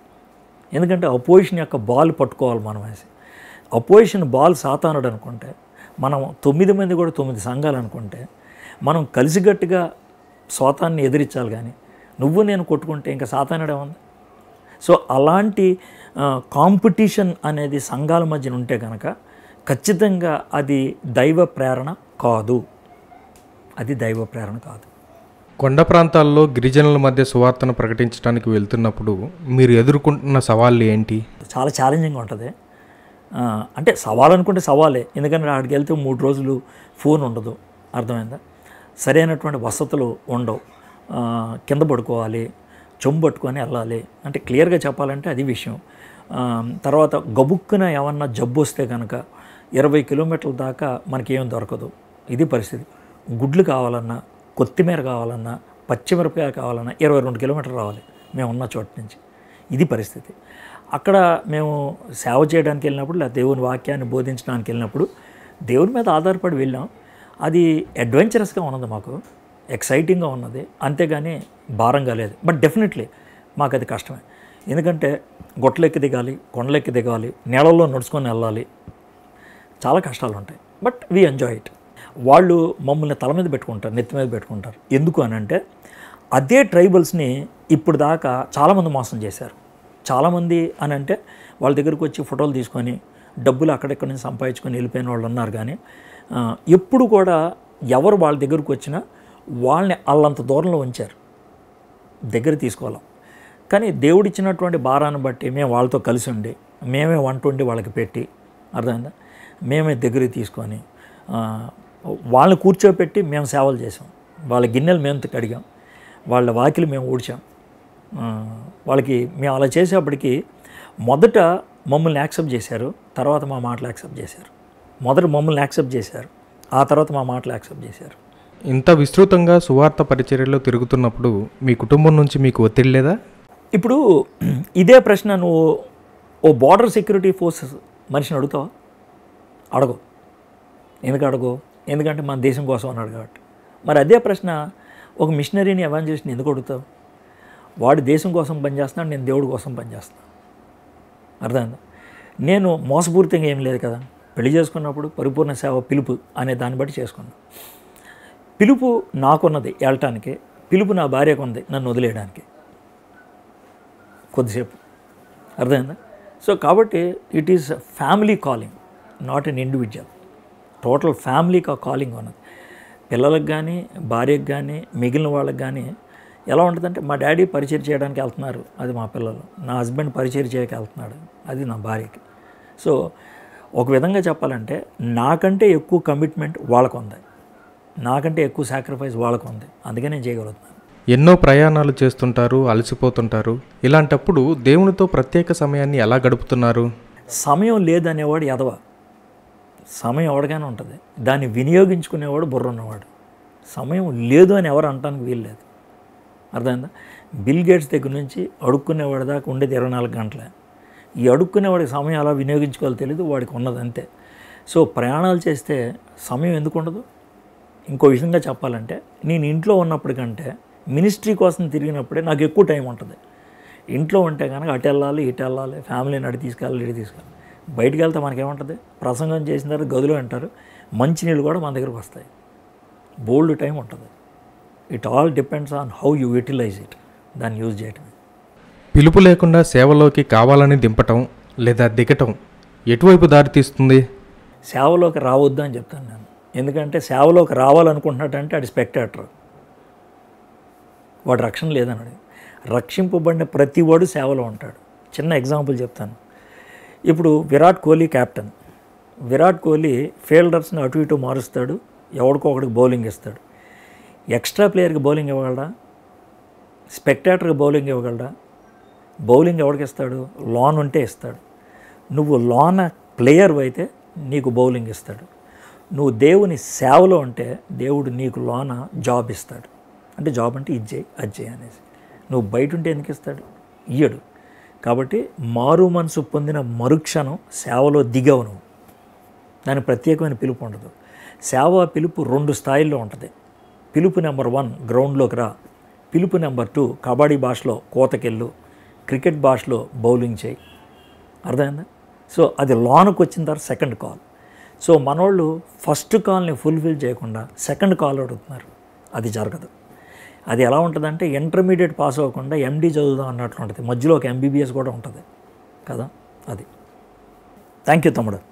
ఎందుకంటే అపోజిషన్ యొక్క బాల్ పట్టుకోవాలి మనం వేసి అపోజిషన్ బాల్ సాతానుడు అనుకుంటే మనం తొమ్మిది మంది కూడా తొమ్మిది సంఘాలు అనుకుంటే మనం కలిసిగట్టుగా సోతాన్ని ఎదిరించాలి కానీ నువ్వు నేను కొట్టుకుంటే ఇంకా సాతానుడే ఉంది సో అలాంటి కాంపిటీషన్ అనేది సంఘాల మధ్యన ఉంటే కనుక ఖచ్చితంగా అది దైవ ప్రేరణ కాదు అది దైవ ప్రేరణ కాదు కొండ ప్రాంతాల్లో గిరిజనుల మధ్య సువార్తను ప్రకటించడానికి వెళ్తున్నప్పుడు మీరు ఎదుర్కొంటున్న సవాళ్ళు ఏంటి చాలా ఛాలెంజింగ్గా ఉంటుంది అంటే సవాల్ అనుకుంటే సవాలే ఎందుకంటే అక్కడికి వెళ్తే మూడు రోజులు ఫోన్ ఉండదు అర్థమైందా సరైనటువంటి వసతులు ఉండవు కింద పడుకోవాలి చెంబు పట్టుకొని వెళ్ళాలి అంటే క్లియర్గా చెప్పాలంటే అది విషయం తర్వాత గబుక్కున ఏమన్నా జబ్బు వస్తే కనుక ఇరవై కిలోమీటర్ల దాకా మనకేం దొరకదు ఇది పరిస్థితి గుడ్లు కావాలన్నా కొత్తిమీర కావాలన్నా పచ్చిమిరపకాయ కావాలన్నా ఇరవై రెండు కిలోమీటర్లు రావాలి మేము ఉన్న చోట నుంచి ఇది పరిస్థితి అక్కడ మేము సేవ చేయడానికి వెళ్ళినప్పుడు లేదా దేవుని వాక్యాన్ని బోధించడానికి వెళ్ళినప్పుడు దేవుని మీద ఆధారపడి వెళ్ళాం అది అడ్వెంచరస్గా ఉన్నది మాకు ఎక్సైటింగ్గా ఉన్నది అంతేగాని భారంగా లేదు బట్ డెఫినెట్లీ మాకు అది కష్టమే ఎందుకంటే గొట్టలెక్కి దిగాలి కొండలెక్కి దిగాలి నీళ్ళల్లో నడుచుకొని వెళ్ళాలి చాలా కష్టాలు ఉంటాయి బట్ వీ ఎంజాయ్ ఇట్ వాళ్ళు మమ్మల్ని తల మీద పెట్టుకుంటారు నెత్తి మీద పెట్టుకుంటారు ఎందుకు అని అంటే అదే ట్రైబల్స్ని ఇప్పుడు దాకా చాలామంది మోసం చేశారు చాలామంది అని అంటే వాళ్ళ దగ్గరకు వచ్చి ఫోటోలు తీసుకొని డబ్బులు అక్కడెక్కడి నుంచి సంపాదించుకొని వెళ్ళిపోయిన వాళ్ళు ఉన్నారు కానీ ఎప్పుడు కూడా ఎవరు వాళ్ళ దగ్గరకు వచ్చినా వాళ్ళని వాళ్ళంత దూరంలో ఉంచారు దగ్గర తీసుకోవాలి కానీ దేవుడిచ్చినటువంటి భారాన్ని బట్టి మేము వాళ్ళతో కలిసి ఉండి మేమే వంట ఉండి వాళ్ళకి పెట్టి అర్థమైందా మేమే దగ్గరికి తీసుకొని వాళ్ళని కూర్చోపెట్టి మేము సేవలు చేసాం వాళ్ళ గిన్నెలు మేము కడిగాం వాళ్ళ వాకిలు మేము ఊడ్చాం వాళ్ళకి మేము అలా చేసేప్పటికి మొదట మమ్మల్ని యాక్సెప్ట్ చేశారు తర్వాత మా మాటలు యాక్సెప్ట్ చేశారు మొదట మమ్మల్ని యాక్సెప్ట్ చేశారు ఆ తర్వాత మా మాటలు యాక్సెప్ట్ చేశారు ఇంత విస్తృతంగా సువార్త పరిచర్యలో తిరుగుతున్నప్పుడు మీ కుటుంబం నుంచి మీకు ఒత్తిడి లేదా ఇప్పుడు ఇదే ప్రశ్న నువ్వు ఓ బార్డర్ సెక్యూరిటీ ఫోర్సెస్ మనిషిని అడుగుతావా అడగవు ఎందుకు అడగవు ఎందుకంటే మన దేశం కోసం అన్నాడు కాబట్టి మరి అదే ప్రశ్న ఒక మిషనరీని ఎవాంజలిస్ట్ని ఎందుకు అడుగుతావు వాడు దేశం కోసం పనిచేస్తున్నాడు నేను దేవుడి కోసం పనిచేస్తాను అర్థమైందా నేను మోసపూరితంగా ఏం లేదు కదా పెళ్లి చేసుకున్నప్పుడు పరిపూర్ణ సేవ పిలుపు అనే దాన్ని బట్టి చేసుకున్నాం పిలుపు నాకున్నది వెళ్ళటానికి పిలుపు నా భార్యకు ఉంది నన్ను వదిలేయడానికి కొద్దిసేపు అర్థమైందా సో కాబట్టి it is family calling not an individual టోటల్ ఫ్యామిలీకి ఆ కాలింగ్ ఉన్నది పిల్లలకు కానీ భార్యకు కానీ మిగిలిన వాళ్ళకి కానీ ఎలా ఉంటుందంటే మా డాడీ పరిచయం చేయడానికి వెళ్తున్నారు అది మా పిల్లలు నా హస్బెండ్ పరిచయం చేయడానికి వెళ్తున్నాడు అది నా భార్యకి సో ఒక విధంగా చెప్పాలంటే నాకంటే ఎక్కువ కమిట్మెంట్ వాళ్ళకు ఉంది నాకంటే ఎక్కువ సాక్రిఫైస్ వాళ్ళకు ఉంది అందుకే నేను చేయగలుగుతున్నాను ఎన్నో ప్రయాణాలు చేస్తుంటారు అలసిపోతుంటారు ఇలాంటప్పుడు దేవునితో ప్రత్యేక సమయాన్ని ఎలా గడుపుతున్నారు సమయం లేదనేవాడు ఎదవ సమయం ఎవడగానే ఉంటుంది దాన్ని వినియోగించుకునేవాడు బుర్ర ఉన్నవాడు సమయం లేదు అని ఎవరు వీలు వీల్లేదు అర్థమైందా బిల్ గేట్స్ దగ్గర నుంచి అడుక్కునేవాడి దాకా ఉండేది ఇరవై నాలుగు గంటలే ఈ అడుక్కునే వాడికి సమయం అలా వినియోగించుకోవాలో తెలియదు వాడికి ఉన్నది అంతే సో ప్రయాణాలు చేస్తే సమయం ఎందుకు ఉండదు ఇంకో విషయంగా చెప్పాలంటే నేను ఇంట్లో ఉన్నప్పటికంటే మినిస్ట్రీ కోసం తిరిగినప్పుడే నాకు ఎక్కువ టైం ఉంటుంది ఇంట్లో ఉంటే కనుక అటు వెళ్ళాలి ఇటు వెళ్ళాలి ఫ్యామిలీని అటు తీసుకెళ్ళాలి ఇటు తీసుకెళ్ళాలి బయటికి వెళ్తే మనకేముంటుంది ప్రసంగం చేసిన తర్వాత గదిలో అంటారు మంచినీళ్ళు కూడా మన దగ్గరకు వస్తాయి బోల్డ్ టైం ఉంటుంది it all depends on how you utilise it దాన్ని యూజ్ చేయటం పిలుపు లేకుండా సేవలోకి కావాలని దింపటం లేదా దిగటం ఎటువైపు దారితీస్తుంది సేవలోకి రావద్దు అని చెప్తాను నేను ఎందుకంటే సేవలోకి రావాలనుకుంటున్నాడంటే అది స్పెక్టేటర్ వాడు రక్షణ లేదన్నాడు రక్షింపబడిన ప్రతి వాడు సేవలో ఉంటాడు చిన్న ఎగ్జాంపుల్ చెప్తాను ఇప్పుడు విరాట్ కోహ్లీ క్యాప్టెన్ విరాట్ కోహ్లీ ఫీల్డర్స్ని అటు ఇటు మారుస్తాడు ఎవడికో ఒకడికి బౌలింగ్ ఇస్తాడు ఎక్స్ట్రా ప్లేయర్కి బౌలింగ్ ఇవ్వగలడా స్పెక్టేటర్కి బౌలింగ్ ఇవ్వగలడా బౌలింగ్ ఎవరికి ఇస్తాడు లాన్ ఉంటే ఇస్తాడు నువ్వు లాన్ ప్లేయర్ అయితే నీకు బౌలింగ్ ఇస్తాడు నువ్వు దేవుని సేవలో ఉంటే దేవుడు నీకు లోన జాబ్ ఇస్తాడు అంటే జాబ్ అంటే ఇజ్జే అజ్జే అనేసి నువ్వు బయట ఉంటే ఎందుకు ఇస్తాడు ఇయ్యడు కాబట్టి మారు మనసు పొందిన మరుక్షణం సేవలో దిగవు నువ్వు దానికి ప్రత్యేకమైన పిలుపు ఉండదు సేవ పిలుపు రెండు స్థాయిల్లో ఉంటుంది పిలుపు నెంబర్ వన్ గ్రౌండ్లోకి రా పిలుపు నెంబర్ టూ కబడ్డీ భాషలో కోతకెళ్ళు క్రికెట్ భాషలో బౌలింగ్ చేయి అర్థమైందా సో అది లోనకు వచ్చిన తర్వాత సెకండ్ కాల్ సో మనోళ్ళు ఫస్ట్ కాల్ని ఫుల్ఫిల్ చేయకుండా సెకండ్ కాల్ అడుగుతున్నారు అది జరగదు అది ఎలా ఉంటుందంటే ఇంటర్మీడియట్ పాస్ అవ్వకుండా ఎండీ చదువుదాం అన్నట్లు ఉంటుంది మధ్యలో ఒక ఎంబీబీఎస్ కూడా ఉంటుంది కదా అది థ్యాంక్ యూ తమ్ముడు